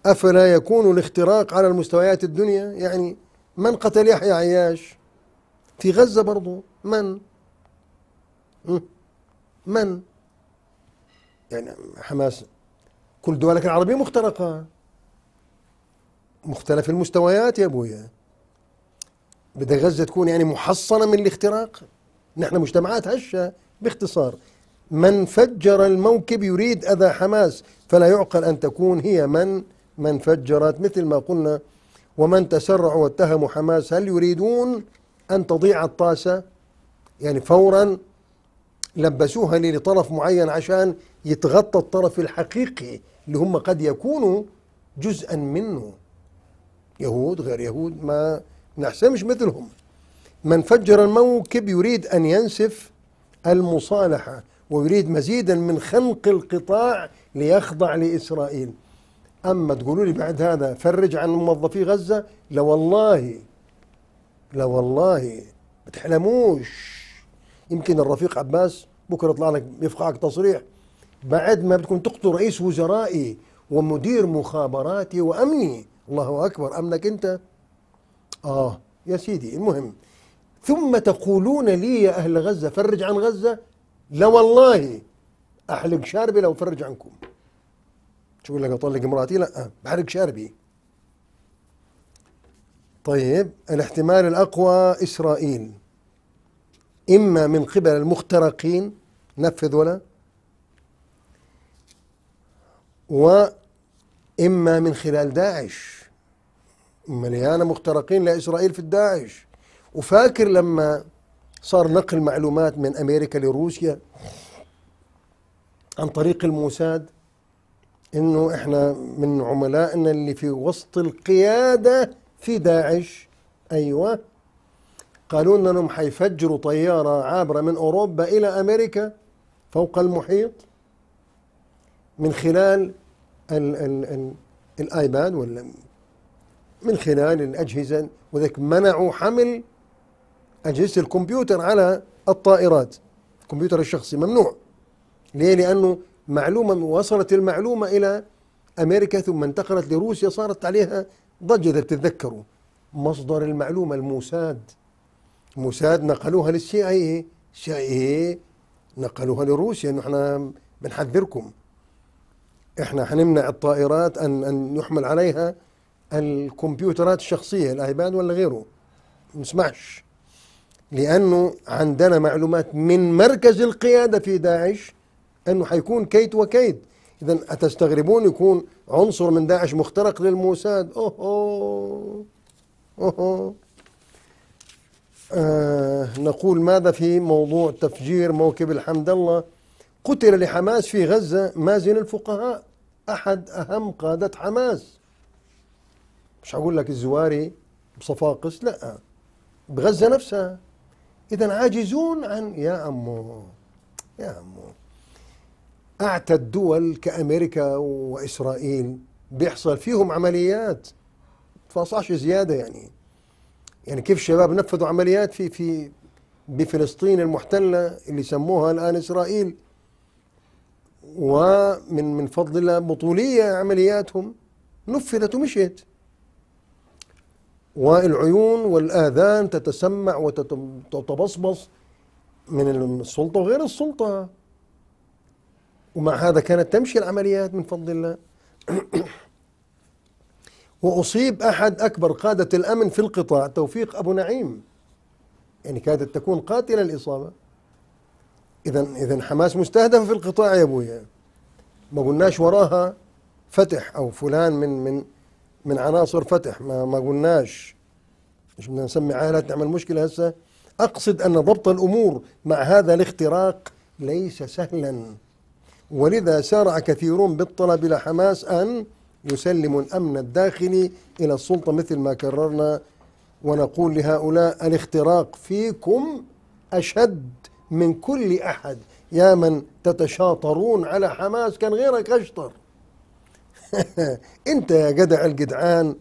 أفلا يكون الاختراق على المستويات الدنيا يعني من قتل يحيى عياش في غزة برضو من [clears throat] من يعني حماس كل دولك العربية مخترقة مختلف المستويات يا أبويا بدها غزة تكون يعني محصنة من الاختراق نحن مجتمعات هشة باختصار من فجر الموكب يريد أذى حماس فلا يعقل أن تكون هي من من فجرت مثل ما قلنا ومن تسرع واتهموا حماس هل يريدون أن تضيع الطاسة يعني فورا لبسوها لطرف معين عشان يتغطى الطرف الحقيقي اللي هم قد يكونوا جزءا منه يهود غير يهود ما نحسن مش مثلهم من فجر الموكب يريد أن ينسف المصالحة ويريد مزيدا من خنق القطاع ليخضع لإسرائيل أما تقولوا لي بعد هذا فرج عن موظفي غزة لوالله لوالله ما تحلموش يمكن الرفيق عباس بكرة يطلع لك يفقعك تصريح بعد ما بتكون تقتل رئيس وزرائي ومدير مخابراتي وأمني الله أكبر أمنك أنت آه يا سيدي المهم ثم تقولون لي يا أهل غزة فرج عن غزة لا والله أحلق شاربي لو فرج عنكم شو لك أطلق امرأتي لا بحلق شاربي طيب الاحتمال الأقوى إسرائيل إما من قبل المخترقين نفذ ولا وإما من خلال داعش مليانه مخترقين لاسرائيل في الداعش وفاكر لما صار نقل معلومات من امريكا لروسيا عن طريق الموساد انه احنا من عملائنا اللي في وسط القياده في داعش ايوه قالوا لنا انهم حيفجروا طياره عابره من اوروبا الى امريكا فوق المحيط من خلال الايباد ولا من خلال الأجهزة وذلك منعوا حمل أجهزة الكمبيوتر على الطائرات الكمبيوتر الشخصي ممنوع ليه؟ لأنه معلومة وصلت المعلومة إلى أمريكا ثم انتقلت لروسيا صارت عليها ضجة إذا بتتذكروا مصدر المعلومة الموساد موساد نقلوها للسي اي إيه. اي السي اي اي نقلوها لروسيا انه احنا بنحذركم احنا حنمنع الطائرات ان ان يحمل عليها الكمبيوترات الشخصية الآيباد ولا غيره ما نسمعش لأنه عندنا معلومات من مركز القيادة في داعش أنه حيكون كيت وكيد إذا أتستغربون يكون عنصر من داعش مخترق للموساد أوه أوه آه نقول ماذا في موضوع تفجير موكب الحمد الله قتل لحماس في غزة مازن الفقهاء أحد أهم قادة حماس مش هقول لك الزواري بصفاقس لا بغزة نفسها إذا عاجزون عن يا أمو يا أمو أعتى الدول كأمريكا وإسرائيل بيحصل فيهم عمليات 19 زيادة يعني يعني كيف الشباب نفذوا عمليات في في بفلسطين المحتلة اللي سموها الآن إسرائيل ومن من فضل الله بطولية عملياتهم نفذت ومشيت والعيون والآذان تتسمع وتتبصبص من السلطة وغير السلطة ومع هذا كانت تمشي العمليات من فضل الله [clears throat] وأصيب أحد أكبر قادة الأمن في القطاع توفيق أبو نعيم يعني كادت تكون قاتلة الإصابة إذا إذا حماس مستهدفة في القطاع يا أبويا ما قلناش وراها فتح أو فلان من من من عناصر فتح ما, ما قلناش مش بدنا نسمي عائلة تعمل مشكلة هسه أقصد أن ضبط الأمور مع هذا الاختراق ليس سهلا ولذا سارع كثيرون بالطلب إلى حماس أن يسلموا الأمن الداخلي إلى السلطة مثل ما كررنا ونقول لهؤلاء الاختراق فيكم أشد من كل أحد يا من تتشاطرون على حماس كان غيرك أشطر [laughs] انت يا جدع الجدعان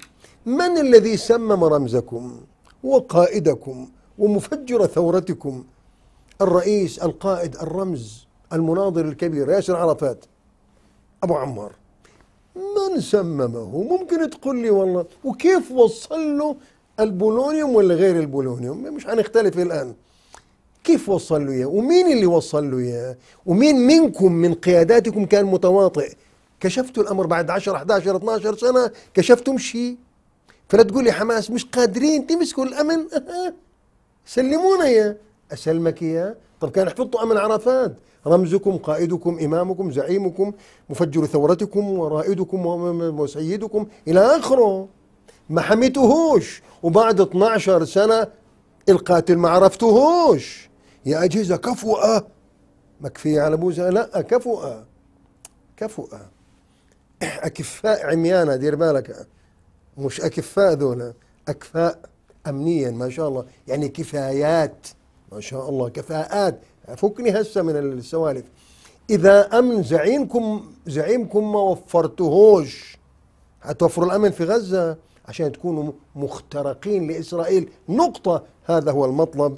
من الذي سمم رمزكم وقائدكم ومفجر ثورتكم الرئيس القائد الرمز المناظر الكبير ياسر عرفات ابو عمار من سممه ممكن تقول لي والله وكيف وصل له البولونيوم ولا غير البولونيوم مش هنختلف الان كيف وصل له اياه ومين اللي وصل له اياه ومين منكم من قياداتكم كان متواطئ كشفت الامر بعد 10 11 12 سنه كشفتم شيء فلا تقول لي حماس مش قادرين تمسكوا الامن [laughs] سلمونا يا اسلمك يا طب كان حفظتوا امن عرفات رمزكم قائدكم امامكم زعيمكم مفجر ثورتكم ورائدكم وسيدكم الى اخره ما حميتوهوش وبعد 12 سنه القاتل ما عرفتوهوش يا اجهزه كفؤه مكفيه على بوزه لا كفؤه كفؤه [coughs] اكفاء عميانه دير بالك مش اكفاء ذولا اكفاء امنيا ما شاء الله يعني كفايات ما شاء الله كفاءات فكني هسه من السوالف اذا امن زعيمكم زعيمكم ما وفرتهوش هتوفروا الامن في غزه عشان تكونوا مخترقين لاسرائيل نقطه هذا هو المطلب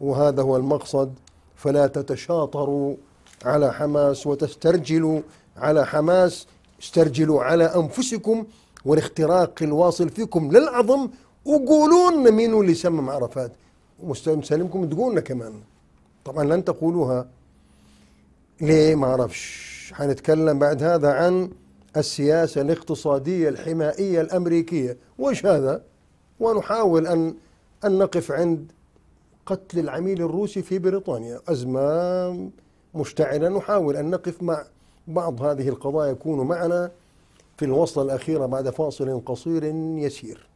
وهذا هو المقصد فلا تتشاطروا على حماس وتسترجلوا على حماس استرجلوا على أنفسكم والاختراق الواصل فيكم للعظم وقولوا مين اللي سمم عرفات ومسلمكم تقولنا كمان طبعا لن تقولوها ليه ما اعرفش حنتكلم بعد هذا عن السياسة الاقتصادية الحمائية الأمريكية وإيش هذا ونحاول أن أن نقف عند قتل العميل الروسي في بريطانيا أزمة مشتعلة نحاول أن نقف مع بعض هذه القضايا يكون معنا في الوصلة الأخيرة بعد فاصل قصير يسير.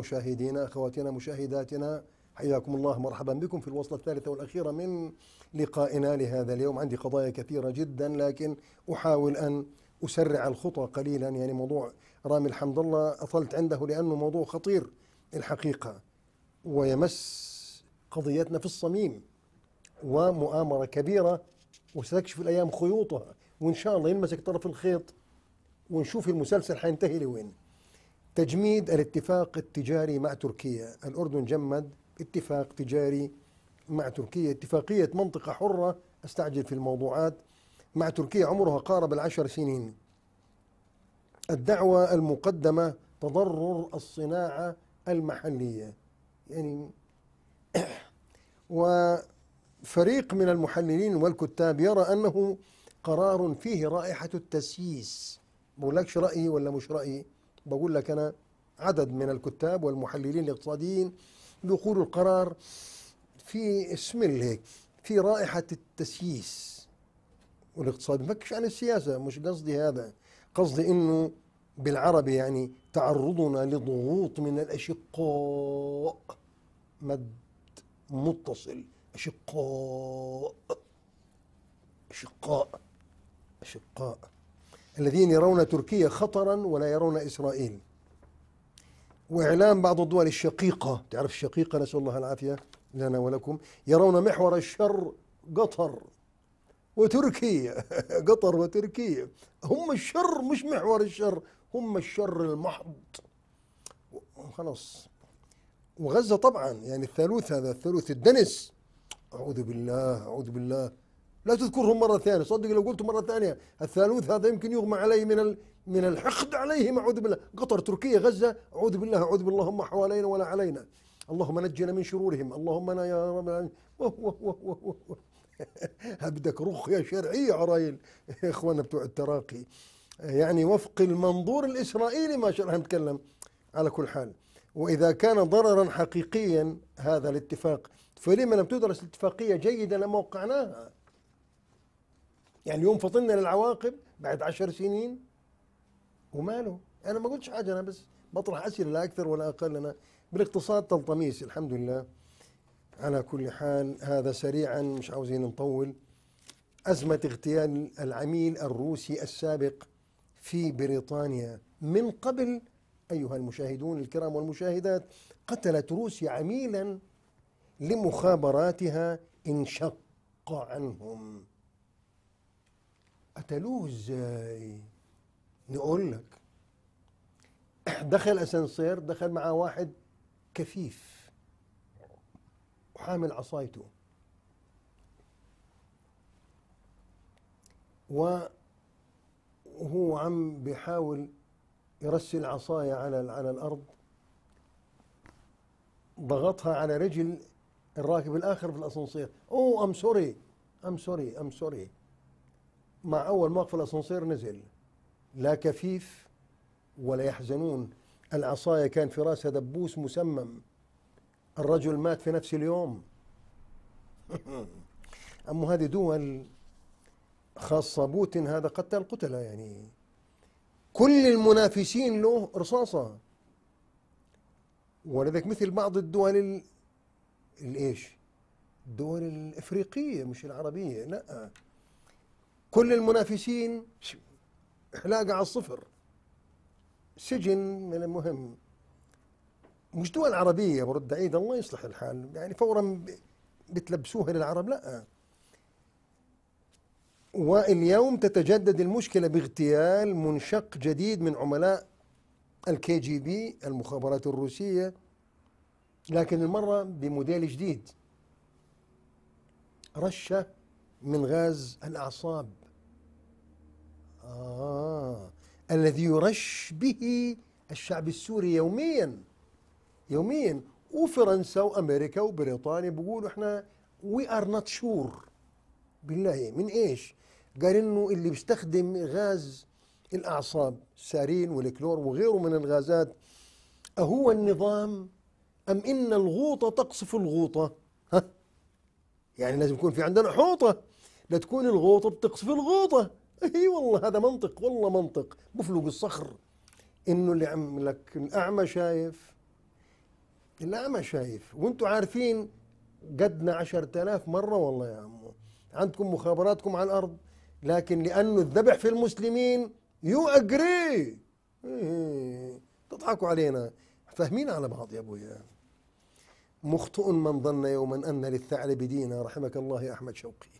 مشاهدينا أخواتنا مشاهداتنا حياكم الله مرحبا بكم في الوصلة الثالثة والأخيرة من لقائنا لهذا اليوم عندي قضايا كثيرة جدا لكن أحاول أن أسرع الخطى قليلا يعني موضوع رامي الحمد الله أطلت عنده لأنه موضوع خطير الحقيقة ويمس قضيتنا في الصميم ومؤامرة كبيرة وستكشف الأيام خيوطها وإن شاء الله يلمسك طرف الخيط ونشوف المسلسل حينتهي لوين تجميد الاتفاق التجاري مع تركيا الأردن جمد اتفاق تجاري مع تركيا اتفاقية منطقة حرة استعجل في الموضوعات مع تركيا عمرها قارب العشر سنين الدعوة المقدمة تضرر الصناعة المحلية يعني [clears throat] وفريق من المحللين والكتاب يرى أنه قرار فيه رائحة التسييس بقولكش رأيي ولا مش رأيي بقول لك أنا عدد من الكتاب والمحللين الاقتصاديين بيقولوا القرار في سميل هيك في رائحة التسييس والاقتصاد بفكش عن السياسة مش قصدي هذا قصدي انه بالعربي يعني تعرضنا لضغوط من الأشقاء مد متصل أشقاء أشقاء أشقاء الذين يرون تركيا خطرا ولا يرون إسرائيل وإعلام بعض الدول الشقيقة تعرف الشقيقة نسأل الله العافية لنا ولكم يرون محور الشر قطر وتركيا [laughs] قطر وتركيا هم الشر مش محور الشر هم الشر المحض خلاص وغزة طبعا يعني الثالوث هذا الثالوث الدنس أعوذ بالله أعوذ بالله لا تذكرهم مرة ثانية صدق لو قلت مرة ثانية الثالوث هذا يمكن يغمى علي من ال... من الحقد عليهم أعوذ بالله قطر تركيا غزة أعوذ بالله أعوذ بالله اللهم حوالينا ولا علينا اللهم نجنا من شرورهم اللهم انا يا رب العالمين بدك رقيه شرعيه عرايل [laughs] اخواننا بتوع التراقي يعني وفق المنظور الاسرائيلي ما شرح نتكلم على كل حال واذا كان ضررا حقيقيا هذا الاتفاق فلما لم تدرس الاتفاقيه جيدا لما وقعناها يعني يوم فطنا للعواقب بعد عشر سنين وماله انا ما قلتش حاجه انا بس بطرح اسئله لا اكثر ولا اقل انا بالاقتصاد تلطميس الحمد لله على كل حال هذا سريعا مش عاوزين نطول ازمه اغتيال العميل الروسي السابق في بريطانيا من قبل ايها المشاهدون الكرام والمشاهدات قتلت روسيا عميلا لمخابراتها انشق عنهم قتلوه ازاي نقول لك [clears throat] دخل اسانسير دخل معه واحد كفيف وحامل عصايته وهو عم بيحاول يرسل العصاية على على الأرض ضغطها على رجل الراكب الآخر في الأسانسير أوه أم سوري أم سوري أم سوري مع أول ما الأسانسير نزل لا كفيف ولا يحزنون العصاية كان في رأسها دبوس مسمم الرجل مات في نفس اليوم [laughs] أما هذه دول خاصة بوتين هذا قتال قتلة يعني كل المنافسين له رصاصة ولذلك مثل بعض الدول الايش؟ الدول الافريقيه مش العربيه لا كل المنافسين إحلاقة على الصفر سجن من المهم مش دول عربية برد عيد الله يصلح الحال يعني فورا بتلبسوها للعرب لا واليوم تتجدد المشكلة باغتيال منشق جديد من عملاء الكي جي بي المخابرات الروسية لكن المرة بموديل جديد رشة من غاز الأعصاب آه الذي يرش به الشعب السوري يوميا يوميا وفرنسا وامريكا وبريطانيا بيقولوا احنا وي ار نوت شور بالله من ايش؟ قال انه اللي بيستخدم غاز الاعصاب سارين والكلور وغيره من الغازات اهو النظام ام ان الغوطه تقصف الغوطه؟ ها؟ يعني لازم يكون في عندنا حوطه لتكون الغوطه بتقصف الغوطه اي والله هذا منطق والله منطق بفلق الصخر انه اللي عم لك الاعمى شايف الاعمى شايف وانتم عارفين قدنا عشرة آلاف مرة والله يا عمو عندكم مخابراتكم على الأرض لكن لأنه الذبح في المسلمين يو أجري تضحكوا علينا فاهمين على بعض يا أبويا مخطئ من ظن يوما أن للثعلب دينا رحمك الله يا أحمد شوقي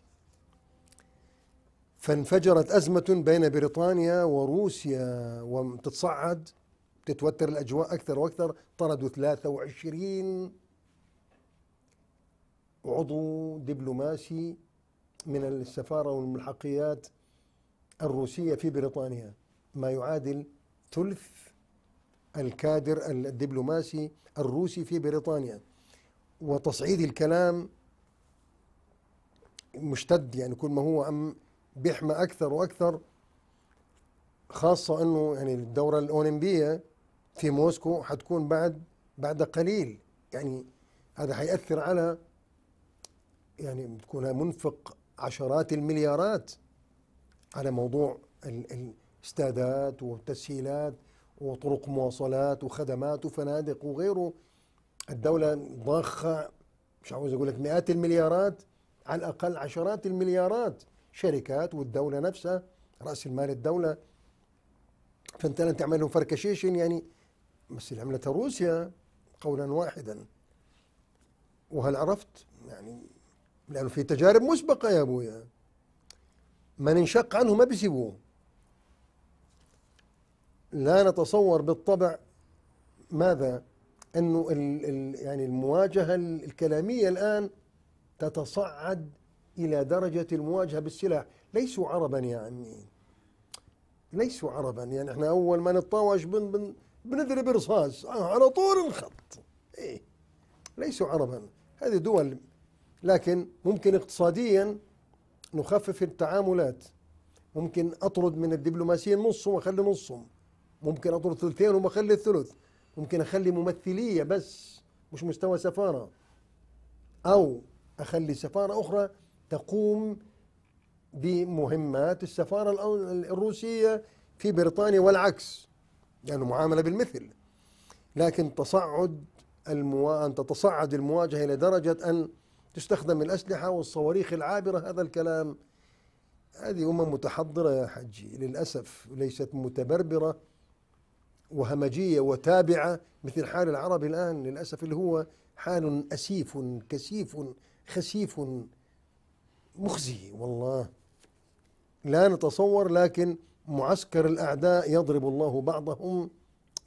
فانفجرت أزمة بين بريطانيا وروسيا وتتصعد تتوتر الأجواء أكثر وأكثر طردوا 23 عضو دبلوماسي من السفارة والملحقيات الروسية في بريطانيا ما يعادل ثلث الكادر الدبلوماسي الروسي في بريطانيا وتصعيد الكلام مشتد يعني كل ما هو أم بيحمى اكثر واكثر خاصه انه يعني الدوره الاولمبيه في موسكو حتكون بعد بعد قليل يعني هذا حيأثر على يعني بتكون منفق عشرات المليارات على موضوع الاستادات والتسهيلات وطرق مواصلات وخدمات وفنادق وغيره الدولة ضاخة مش عاوز أقول لك مئات المليارات على الأقل عشرات المليارات شركات والدولة نفسها رأس المال الدولة فانت لن تعمل لهم فركشيشن يعني بس اللي عملته روسيا قولا واحدا وهل عرفت يعني لأنه في تجارب مسبقة يا أبويا من انشق عنه ما بيسيبوه لا نتصور بالطبع ماذا انه ال ال يعني المواجهه الكلاميه الان تتصعد إلى درجة المواجهة بالسلاح ليسوا عربا يا عمي ليسوا عربا يعني احنا أول ما نتطاوش بن بن بنضرب رصاص آه، على طول الخط إيه ليسوا عربا هذه دول لكن ممكن اقتصاديا نخفف التعاملات ممكن أطرد من الدبلوماسيين نصهم وأخلي نصهم ممكن أطرد ثلثين وأخلي الثلث ممكن أخلي ممثلية بس مش مستوى سفارة أو أخلي سفارة أخرى تقوم بمهمات السفارة الروسية في بريطانيا والعكس لأنه يعني معاملة بالمثل لكن تصعد المو... أن تتصعد المواجهة إلى درجة أن تستخدم الأسلحة والصواريخ العابرة هذا الكلام هذه أمم متحضرة يا حجي للأسف ليست متبربرة وهمجية وتابعة مثل حال العرب الآن للأسف اللي هو حال أسيف كسيف خسيف مخزي والله لا نتصور لكن معسكر الأعداء يضرب الله بعضهم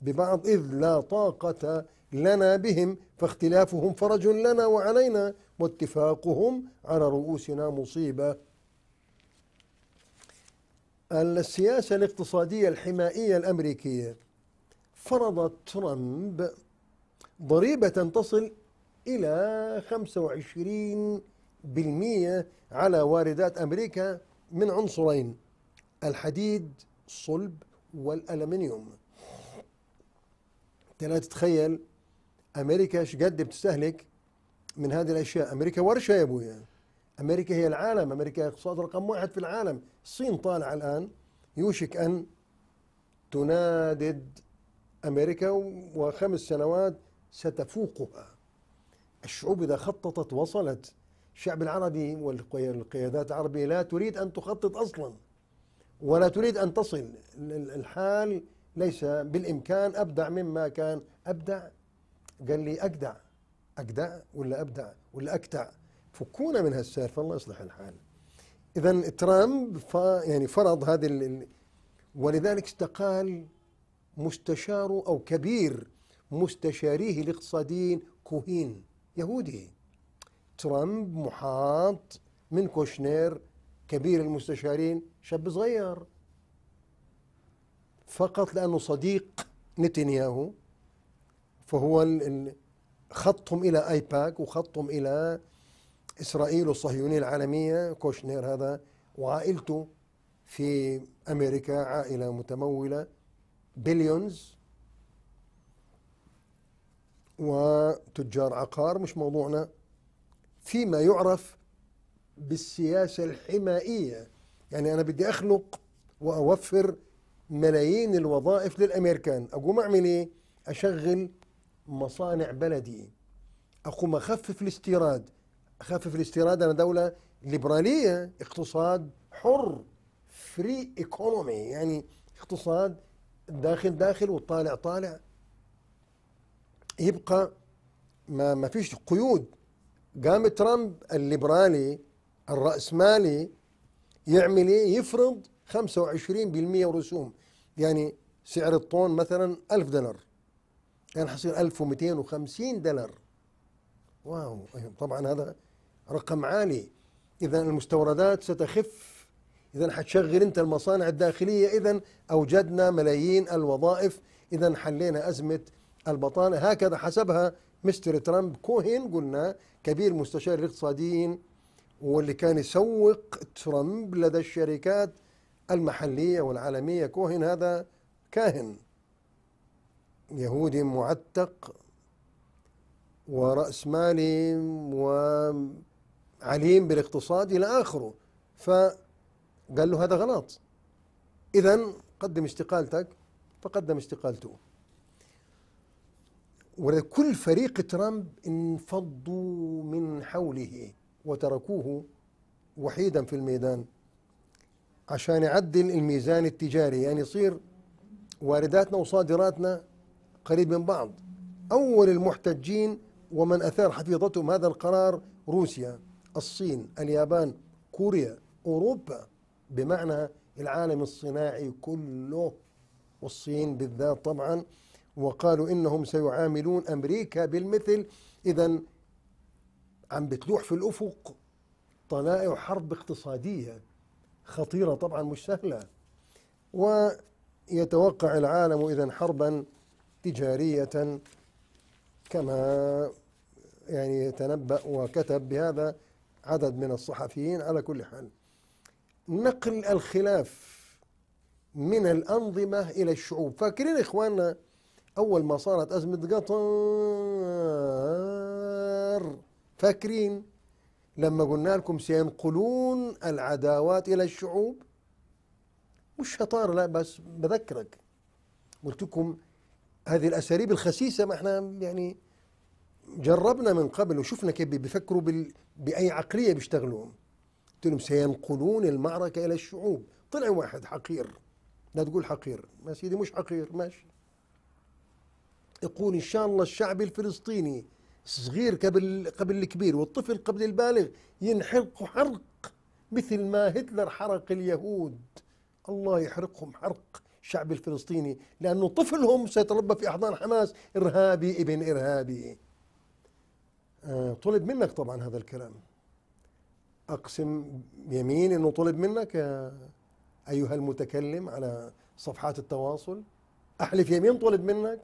ببعض إذ لا طاقة لنا بهم فاختلافهم فرج لنا وعلينا واتفاقهم على رؤوسنا مصيبة السياسة الاقتصادية الحمائية الأمريكية فرضت ترامب ضريبة تصل إلى 25 بالمية على واردات أمريكا من عنصرين الحديد الصلب والألمنيوم لا تتخيل أمريكا ايش قد بتستهلك من هذه الأشياء أمريكا ورشة يا أبويا أمريكا هي العالم أمريكا اقتصاد رقم واحد في العالم الصين طالعة الآن يوشك أن تنادد أمريكا وخمس سنوات ستفوقها الشعوب إذا خططت وصلت الشعب العربي والقيادات العربية لا تريد أن تخطط أصلا ولا تريد أن تصل الحال ليس بالإمكان أبدع مما كان أبدع قال لي أجدع أجدع ولا أبدع ولا أكتع فكونا من هالسالفة الله يصلح الحال إذا ترامب ف... يعني فرض هذه ال... ولذلك استقال مستشاره أو كبير مستشاريه الاقتصاديين كوهين يهودي ترامب محاط من كوشنير كبير المستشارين شاب صغير فقط لأنه صديق نتنياهو فهو خطهم إلى آيباك وخطهم إلى إسرائيل والصهيونية العالمية كوشنير هذا وعائلته في أمريكا عائلة متمولة بليونز وتجار عقار مش موضوعنا فيما يعرف بالسياسة الحمائية يعني أنا بدي أخلق وأوفر ملايين الوظائف للأمريكان أقوم أعمل إيه؟ أشغل مصانع بلدي أقوم أخفف الاستيراد أخفف الاستيراد أنا دولة ليبرالية اقتصاد حر فري ايكونومي يعني اقتصاد داخل داخل وطالع طالع يبقى ما ما فيش قيود قام ترامب الليبرالي الرأسمالي يعمل ايه؟ يفرض 25% رسوم يعني سعر الطون مثلا 1000 دولار كان يعني حصير 1250 دولار واو طبعا هذا رقم عالي اذا المستوردات ستخف اذا حتشغل انت المصانع الداخليه اذا اوجدنا ملايين الوظائف اذا حلينا ازمه البطاله هكذا حسبها مستر ترامب كوهين قلنا كبير مستشار الاقتصاديين واللي كان يسوق ترامب لدى الشركات المحلية والعالمية كوهين هذا كاهن يهودي معتق ورأس مالي وعليم بالاقتصاد إلى آخره فقال له هذا غلط إذا قدم استقالتك فقدم استقالته وكل فريق ترامب انفضوا من حوله وتركوه وحيدا في الميدان عشان يعدل الميزان التجاري يعني يصير وارداتنا وصادراتنا قريب من بعض أول المحتجين ومن أثار حفيظتهم هذا القرار روسيا الصين اليابان كوريا أوروبا بمعنى العالم الصناعي كله والصين بالذات طبعا وقالوا إنهم سيعاملون أمريكا بالمثل إذا عم بتلوح في الأفق طلائع حرب اقتصادية خطيرة طبعا مش سهلة ويتوقع العالم إذا حربا تجارية كما يعني تنبأ وكتب بهذا عدد من الصحفيين على كل حال نقل الخلاف من الأنظمة إلى الشعوب فاكرين إخواننا أول ما صارت أزمة قطر فاكرين لما قلنا لكم سينقلون العداوات إلى الشعوب مش شطارة لا بس بذكرك قلت لكم هذه الأساليب الخسيسة ما احنا يعني جربنا من قبل وشفنا كيف بيفكروا بال... بأي عقلية بيشتغلوا قلت لهم سينقلون المعركة إلى الشعوب طلع واحد حقير لا تقول حقير ما سيدي مش حقير ماشي يكون إن شاء الله الشعب الفلسطيني صغير قبل قبل الكبير والطفل قبل البالغ ينحرق حرق مثل ما هتلر حرق اليهود الله يحرقهم حرق الشعب الفلسطيني لأنه طفلهم سيتربى في أحضان حماس إرهابي ابن إرهابي آه، طلب منك طبعا هذا الكلام أقسم يمين أنه طلب منك يا أيها المتكلم على صفحات التواصل أحلف يمين طلب منك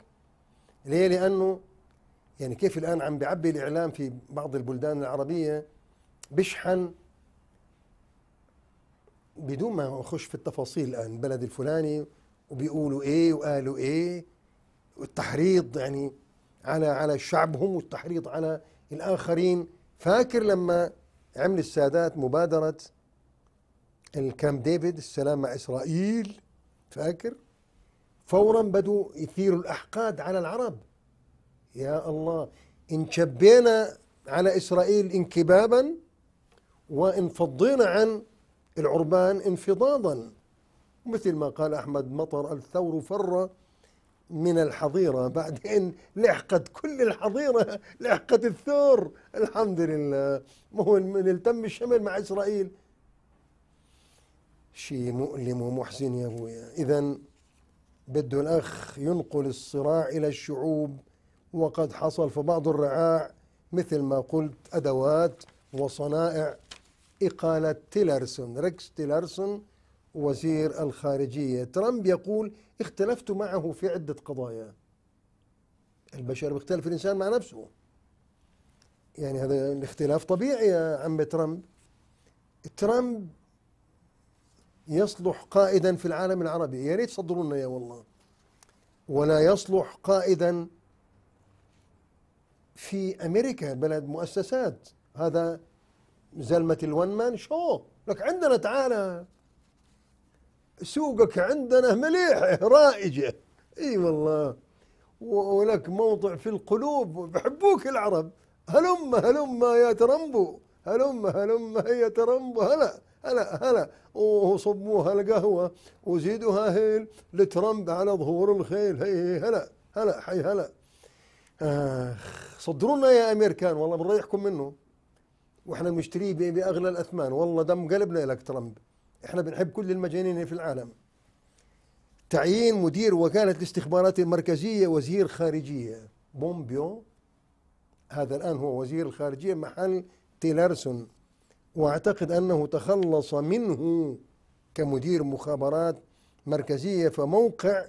ليه؟ لأنه يعني كيف الآن عم بيعبي الإعلام في بعض البلدان العربية بشحن بدون ما أخش في التفاصيل الآن البلد الفلاني وبيقولوا إيه وقالوا إيه والتحريض يعني على على شعبهم والتحريض على الآخرين فاكر لما عمل السادات مبادرة الكامب ديفيد السلام مع إسرائيل فاكر؟ فورا بدوا يثيروا الأحقاد على العرب يا الله إن شبينا على إسرائيل انكبابا وإن فضينا عن العربان انفضاضا مثل ما قال أحمد مطر الثور فر من الحظيرة بعدين لحقت كل الحظيرة لحقت الثور الحمد لله ما هو من التم الشمل مع إسرائيل شيء مؤلم ومحزن يا أبويا إذا بده الأخ ينقل الصراع إلى الشعوب وقد حصل في بعض الرعاع مثل ما قلت أدوات وصنائع إقالة تيلرسون ريكس تيلرسون وزير الخارجية ترامب يقول اختلفت معه في عدة قضايا البشر بيختلف الإنسان مع نفسه يعني هذا الاختلاف طبيعي يا عم ترامب ترامب يصلح قائدا في العالم العربي يا ريت صدرونا يا والله ولا يصلح قائدا في أمريكا بلد مؤسسات هذا زلمة الون مان شو لك عندنا تعالى سوقك عندنا مليح رائجة اي والله ولك موضع في القلوب بحبوك العرب هلم هلم يا ترمبو هلم هلم يا ترمبو هلا هلا هلا وصبوها القهوة وزيدوها هيل لترمب على ظهور الخيل هي هلا هلا حي هلا آخ صدرونا يا أمريكان والله بنريحكم منه واحنا بنشتريه بأغلى الأثمان والله دم قلبنا لك ترمب احنا بنحب كل المجانين في العالم تعيين مدير وكالة الاستخبارات المركزية وزير خارجية بومبيو هذا الآن هو وزير الخارجية محل تيلارسون واعتقد أنه تخلص منه كمدير مخابرات مركزية فموقع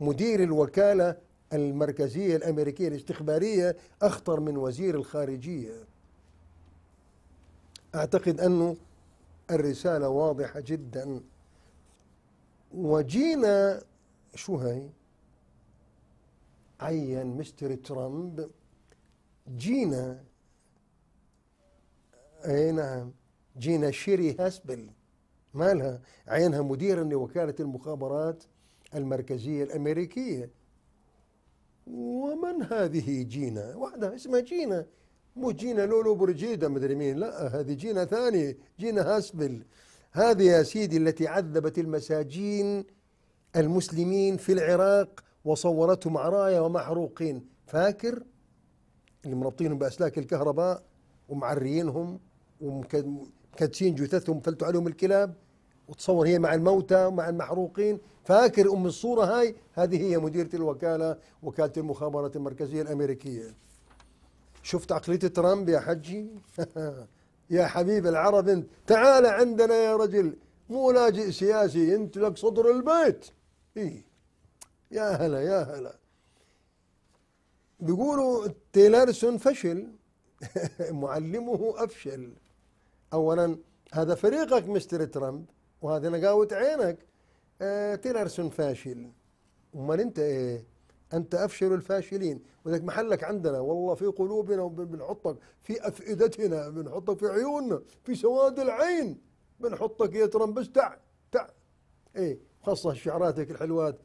مدير الوكالة المركزية الأمريكية الاستخبارية أخطر من وزير الخارجية أعتقد أنه الرسالة واضحة جدا وجينا شو هاي عين مستر ترامب جينا اي نعم جينا شيري هاسبل مالها عينها مديرة لوكالة المخابرات المركزية الأمريكية ومن هذه جينا واحدة اسمها جينا مو جينا لولو برجيدة مدري مين لا هذه جينا ثانية جينا هاسبل هذه يا سيدي التي عذبت المساجين المسلمين في العراق وصورتهم عرايا ومحروقين فاكر اللي مربطينهم بأسلاك الكهرباء ومعريينهم ومكد... كاتشين جثثهم فلتوا عليهم الكلاب وتصور هي مع الموتى ومع المحروقين فاكر ام الصوره هاي هذه هي مديره الوكاله وكاله المخابرات المركزيه الامريكيه شفت عقليه ترامب يا حجي [laughs] يا حبيب العرب انت تعال عندنا يا رجل مو لاجئ سياسي انت لك صدر البيت إيه؟ يا هلا يا هلا بيقولوا تيلارسون فشل [laughs] معلمه افشل اولا هذا فريقك مستر ترامب وهذه نقاوة عينك آه تيلرسون فاشل امال انت ايه انت افشل الفاشلين ولك محلك عندنا والله في قلوبنا وبنحطك في افئدتنا بنحطك في عيوننا في سواد العين بنحطك يا ترامب بس تع تع ايه خاصة شعراتك الحلوات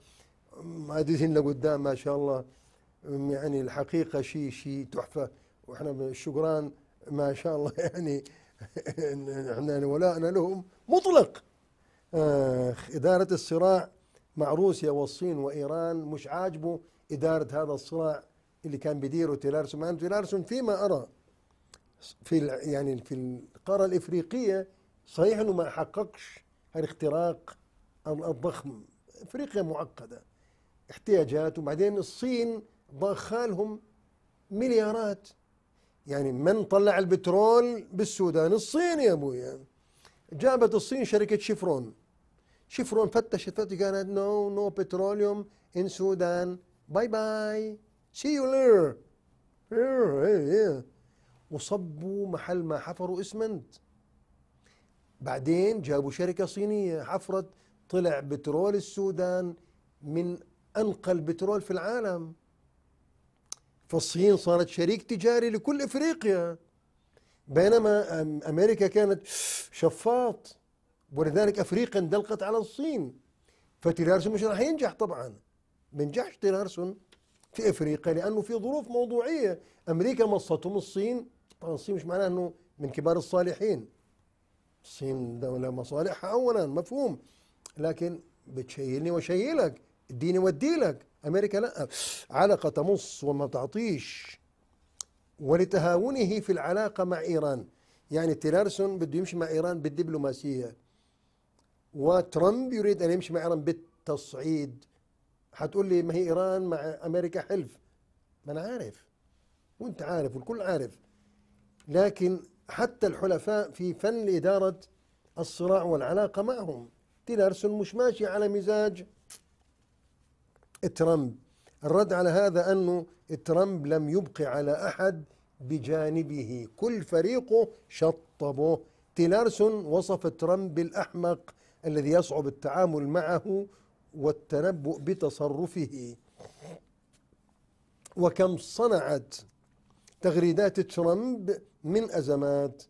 مادتين لقدام ما شاء الله يعني الحقيقة شيء شيء تحفة واحنا الشكران ما شاء الله [laughs] يعني احنا يعني ولاءنا لهم مطلق آه، إدارة الصراع مع روسيا والصين وإيران مش عاجبه إدارة هذا الصراع اللي كان بيديره تيلارسون مع تيلارسون فيما أرى في يعني في القارة الإفريقية صحيح أنه ما حققش الاختراق الضخم إفريقيا معقدة احتياجات وبعدين الصين ضخالهم مليارات يعني من طلع البترول بالسودان الصين يا ابويا جابت الصين شركة شفرون شفرون فتشت فتشت قالت نو نو بتروليوم ان سودان باي باي سي يو لير وصبوا محل ما حفروا اسمنت بعدين جابوا شركة صينية حفرت طلع بترول السودان من أنقى البترول في العالم فالصين صارت شريك تجاري لكل افريقيا بينما امريكا كانت شفاط ولذلك افريقيا اندلقت على الصين فتيلارسون مش راح ينجح طبعا ما نجحش تيلارسون في افريقيا لانه في ظروف موضوعيه امريكا مصتهم الصين طبعا الصين مش معناها انه من كبار الصالحين الصين دوله مصالحها اولا مفهوم لكن بتشيلني واشيلك اديني واديلك امريكا لا علاقه تمص وما تعطيش ولتهاونه في العلاقه مع ايران يعني تيلرسون بده يمشي مع ايران بالدبلوماسيه وترامب يريد ان يمشي مع ايران بالتصعيد هتقول لي ما هي ايران مع امريكا حلف ما انا عارف وانت عارف والكل عارف لكن حتى الحلفاء في فن اداره الصراع والعلاقه معهم تيلرسون مش ماشي على مزاج ترامب الرد على هذا أنه ترامب لم يبقي على أحد بجانبه كل فريقه شطبه تيلارسون وصف ترامب بالأحمق الذي يصعب التعامل معه والتنبؤ بتصرفه وكم صنعت تغريدات ترامب من أزمات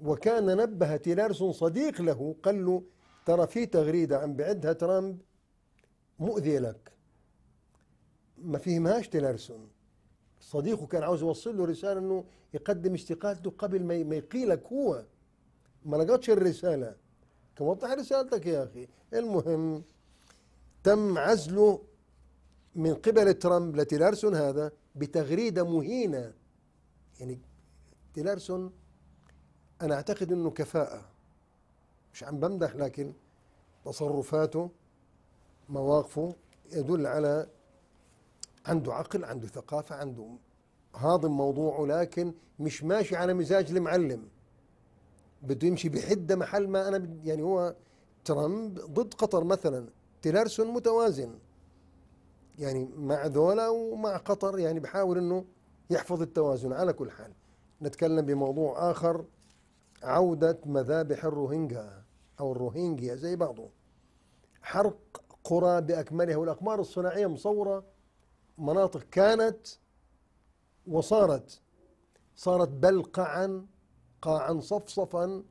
وكان نبه تيلارسون صديق له قال له ترى في تغريدة عم بعدها ترامب مؤذية لك ما فهمهاش تيلرسون صديقه كان عاوز يوصل له رسالة انه يقدم استقالته قبل ما يقيلك هو ما لقتش الرسالة كان وضح رسالتك يا اخي المهم تم عزله من قبل ترامب لتيلرسون هذا بتغريدة مهينة يعني تيلرسون انا اعتقد انه كفاءة مش عم بمدح لكن تصرفاته مواقفه يدل على عنده عقل عنده ثقافة عنده هاضم موضوعه لكن مش ماشي على مزاج المعلم بده يمشي بحدة محل ما أنا يعني هو ترامب ضد قطر مثلا تيلرسون متوازن يعني مع ذولا ومع قطر يعني بحاول انه يحفظ التوازن على كل حال نتكلم بموضوع اخر عودة مذابح الروهينجا او الروهينجيا زي بعضه حرق قرى بأكملها والأقمار الصناعية مصورة مناطق كانت وصارت صارت بل قاعا قاعا صفصفا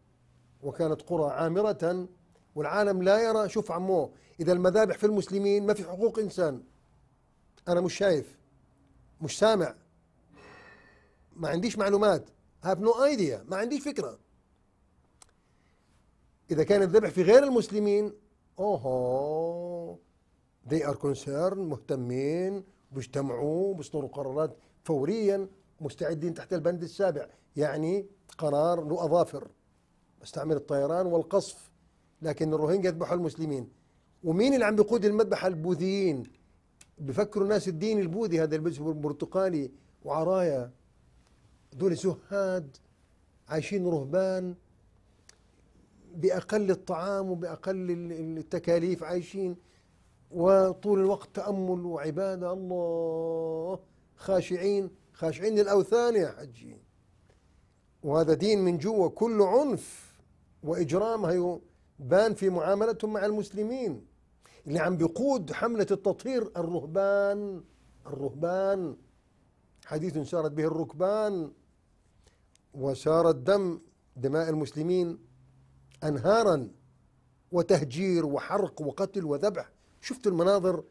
وكانت قرى عامرة والعالم لا يرى شوف عمو إذا المذابح في المسلمين ما في حقوق إنسان أنا مش شايف مش سامع ما عنديش معلومات هاف نو ايديا ما عنديش فكرة إذا كان الذبح في غير المسلمين اوه ذي ار كونسيرن مهتمين بيجتمعوا بيصدروا قرارات فوريا مستعدين تحت البند السابع يعني قرار له اظافر استعمل الطيران والقصف لكن الروهينجا يذبحوا المسلمين ومين اللي عم بيقود المذبحة البوذيين بفكروا الناس الدين البوذي هذا اللي برتقالي وعرايا دول زهاد عايشين رهبان بأقل الطعام وبأقل التكاليف عايشين وطول الوقت تأمل وعبادة الله خاشعين خاشعين للأوثان يا حجي وهذا دين من جوا كل عنف وإجرام هيو بان في معاملتهم مع المسلمين اللي عم بيقود حملة التطهير الرهبان الرهبان حديث سارت به الركبان وسار الدم دماء المسلمين أنهارا وتهجير وحرق وقتل وذبح شفت المناظر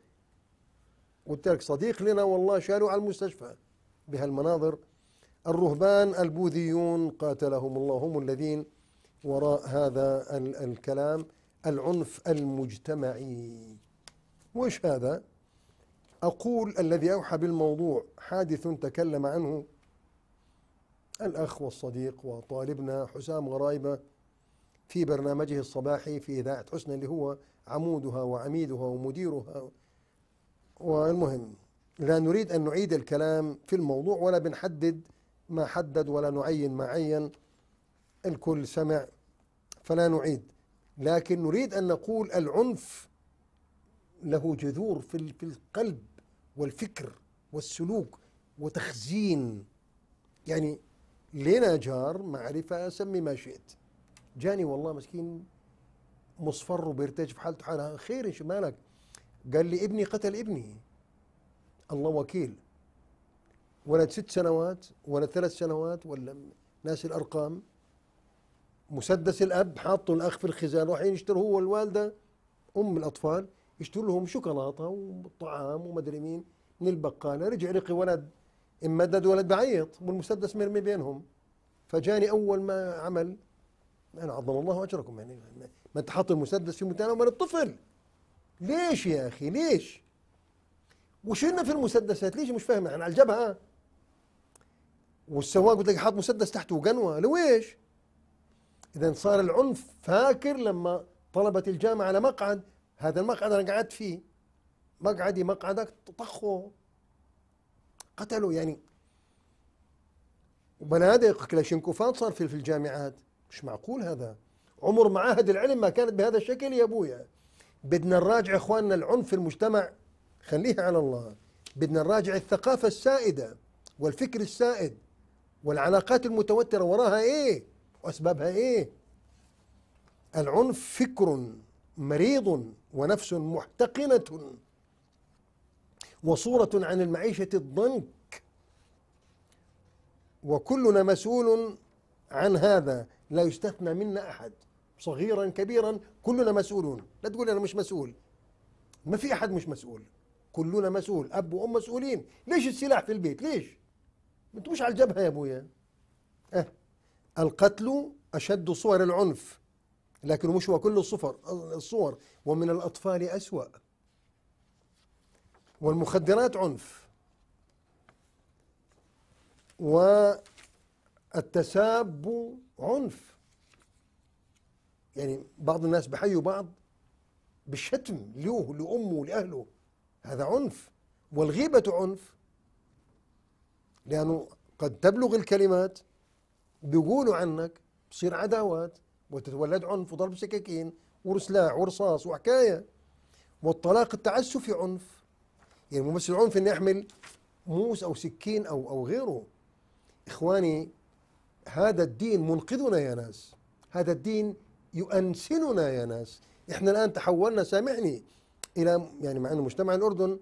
قلت لك صديق لنا والله شالوه على المستشفى بهالمناظر الرهبان البوذيون قاتلهم الله هم الذين وراء هذا ال الكلام العنف المجتمعي وش هذا أقول الذي أوحى بالموضوع حادث تكلم عنه الأخ والصديق وطالبنا حسام غرايبة في برنامجه الصباحي في إذاعة حسن اللي هو عمودها وعميدها ومديرها والمهم لا نريد أن نعيد الكلام في الموضوع ولا بنحدد ما حدد ولا نعين ما عين الكل سمع فلا نعيد لكن نريد أن نقول العنف له جذور في في القلب والفكر والسلوك وتخزين يعني لنا جار معرفة سمي ما شئت جاني والله مسكين مصفر وبيرتج في حالته حالها خير شو مالك قال لي ابني قتل ابني الله وكيل ولد ست سنوات ولد ثلاث سنوات ولا ناس الارقام مسدس الاب حاطه الاخ في الخزان رايحين يشتروا هو والوالده ام الاطفال يشتروا لهم شوكولاته وطعام ومدري مين من البقاله رجع لقي ولد امدد ولد بعيط والمسدس مرمي بينهم فجاني اول ما عمل يعني عظم الله اجركم يعني ما انت حاطط المسدس في متانا ومال الطفل ليش يا اخي ليش وشلنا في المسدسات ليش مش فاهم يعني على الجبهه والسواق قلت لك حاط مسدس تحته وقنوه لويش اذا صار العنف فاكر لما طلبت الجامعه على مقعد هذا المقعد انا قعدت فيه مقعدي مقعدك طخوا قتلوا يعني وبنادق كلاشينكوفان صار في الجامعات مش معقول هذا عمر معاهد العلم ما كانت بهذا الشكل يا ابويا بدنا نراجع اخواننا العنف في المجتمع خليها على الله بدنا نراجع الثقافة السائدة والفكر السائد والعلاقات المتوترة وراها ايه واسبابها ايه العنف فكر مريض ونفس محتقنة وصورة عن المعيشة الضنك وكلنا مسؤول عن هذا لا يستثنى منا أحد صغيرا كبيرا كلنا مسؤولون لا تقول أنا مش مسؤول ما في أحد مش مسؤول كلنا مسؤول أب وأم مسؤولين ليش السلاح في البيت ليش انت مش على الجبهة يا أبويا أه. القتل أشد صور العنف لكن مش هو كل الصفر الصور ومن الأطفال أسوأ والمخدرات عنف والتساب عنف يعني بعض الناس بحيوا بعض بالشتم له لأمه لأهله هذا عنف والغيبة عنف لأنه قد تبلغ الكلمات بيقولوا عنك بصير عداوات وتتولد عنف وضرب سكاكين ورسلاع ورصاص وحكاية والطلاق التعسفي عنف يعني بس عنف اني يحمل موس أو سكين أو أو غيره إخواني هذا الدين منقذنا يا ناس هذا الدين يؤنسننا يا ناس احنا الان تحولنا سامعني الى يعني مع انه مجتمع الاردن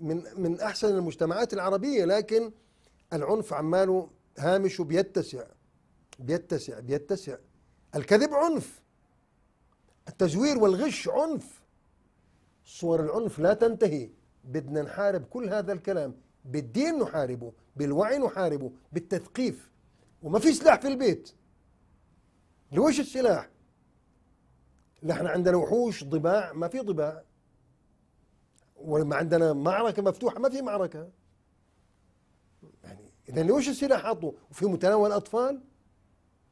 من من احسن المجتمعات العربيه لكن العنف عماله هامش بيتسع بيتسع بيتسع الكذب عنف التزوير والغش عنف صور العنف لا تنتهي بدنا نحارب كل هذا الكلام بالدين نحاربه بالوعي نحاربه بالتثقيف وما في سلاح في البيت لوش السلاح نحن عندنا وحوش ضباع ما في ضباع ولما عندنا معركة مفتوحة ما في معركة يعني إذا لوش السلاح حطوا وفي متناول أطفال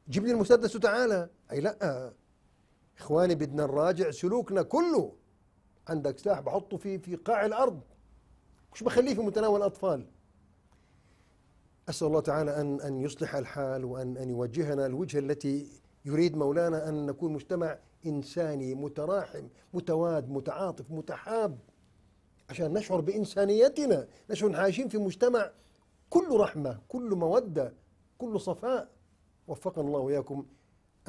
جيب لي المسدس وتعالى أي لا إخواني بدنا نراجع سلوكنا كله عندك سلاح بحطه في في قاع الأرض مش بخليه في متناول أطفال أسأل الله تعالى أن أن يصلح الحال وأن أن يوجهنا الوجهة التي يريد مولانا أن نكون مجتمع إنساني متراحم متواد متعاطف متحاب عشان نشعر بإنسانيتنا نشعر عايشين في مجتمع كله رحمة كله مودة كله صفاء وفقنا الله وإياكم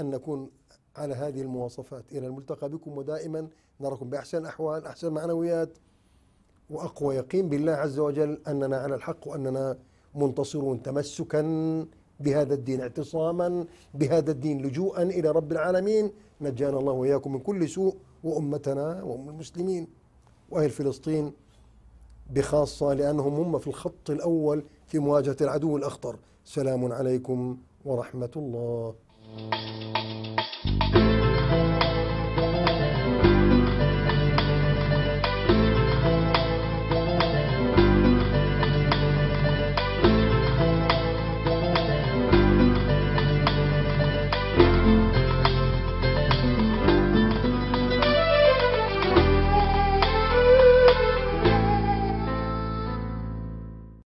أن نكون على هذه المواصفات إلى الملتقى بكم ودائما نراكم بأحسن أحوال أحسن معنويات وأقوى يقين بالله عز وجل أننا على الحق وأننا منتصرون تمسكا بهذا الدين اعتصاما بهذا الدين لجوءا الى رب العالمين نجانا الله واياكم من كل سوء وامتنا وام المسلمين واهل فلسطين بخاصه لانهم هم في الخط الاول في مواجهه العدو الاخطر سلام عليكم ورحمه الله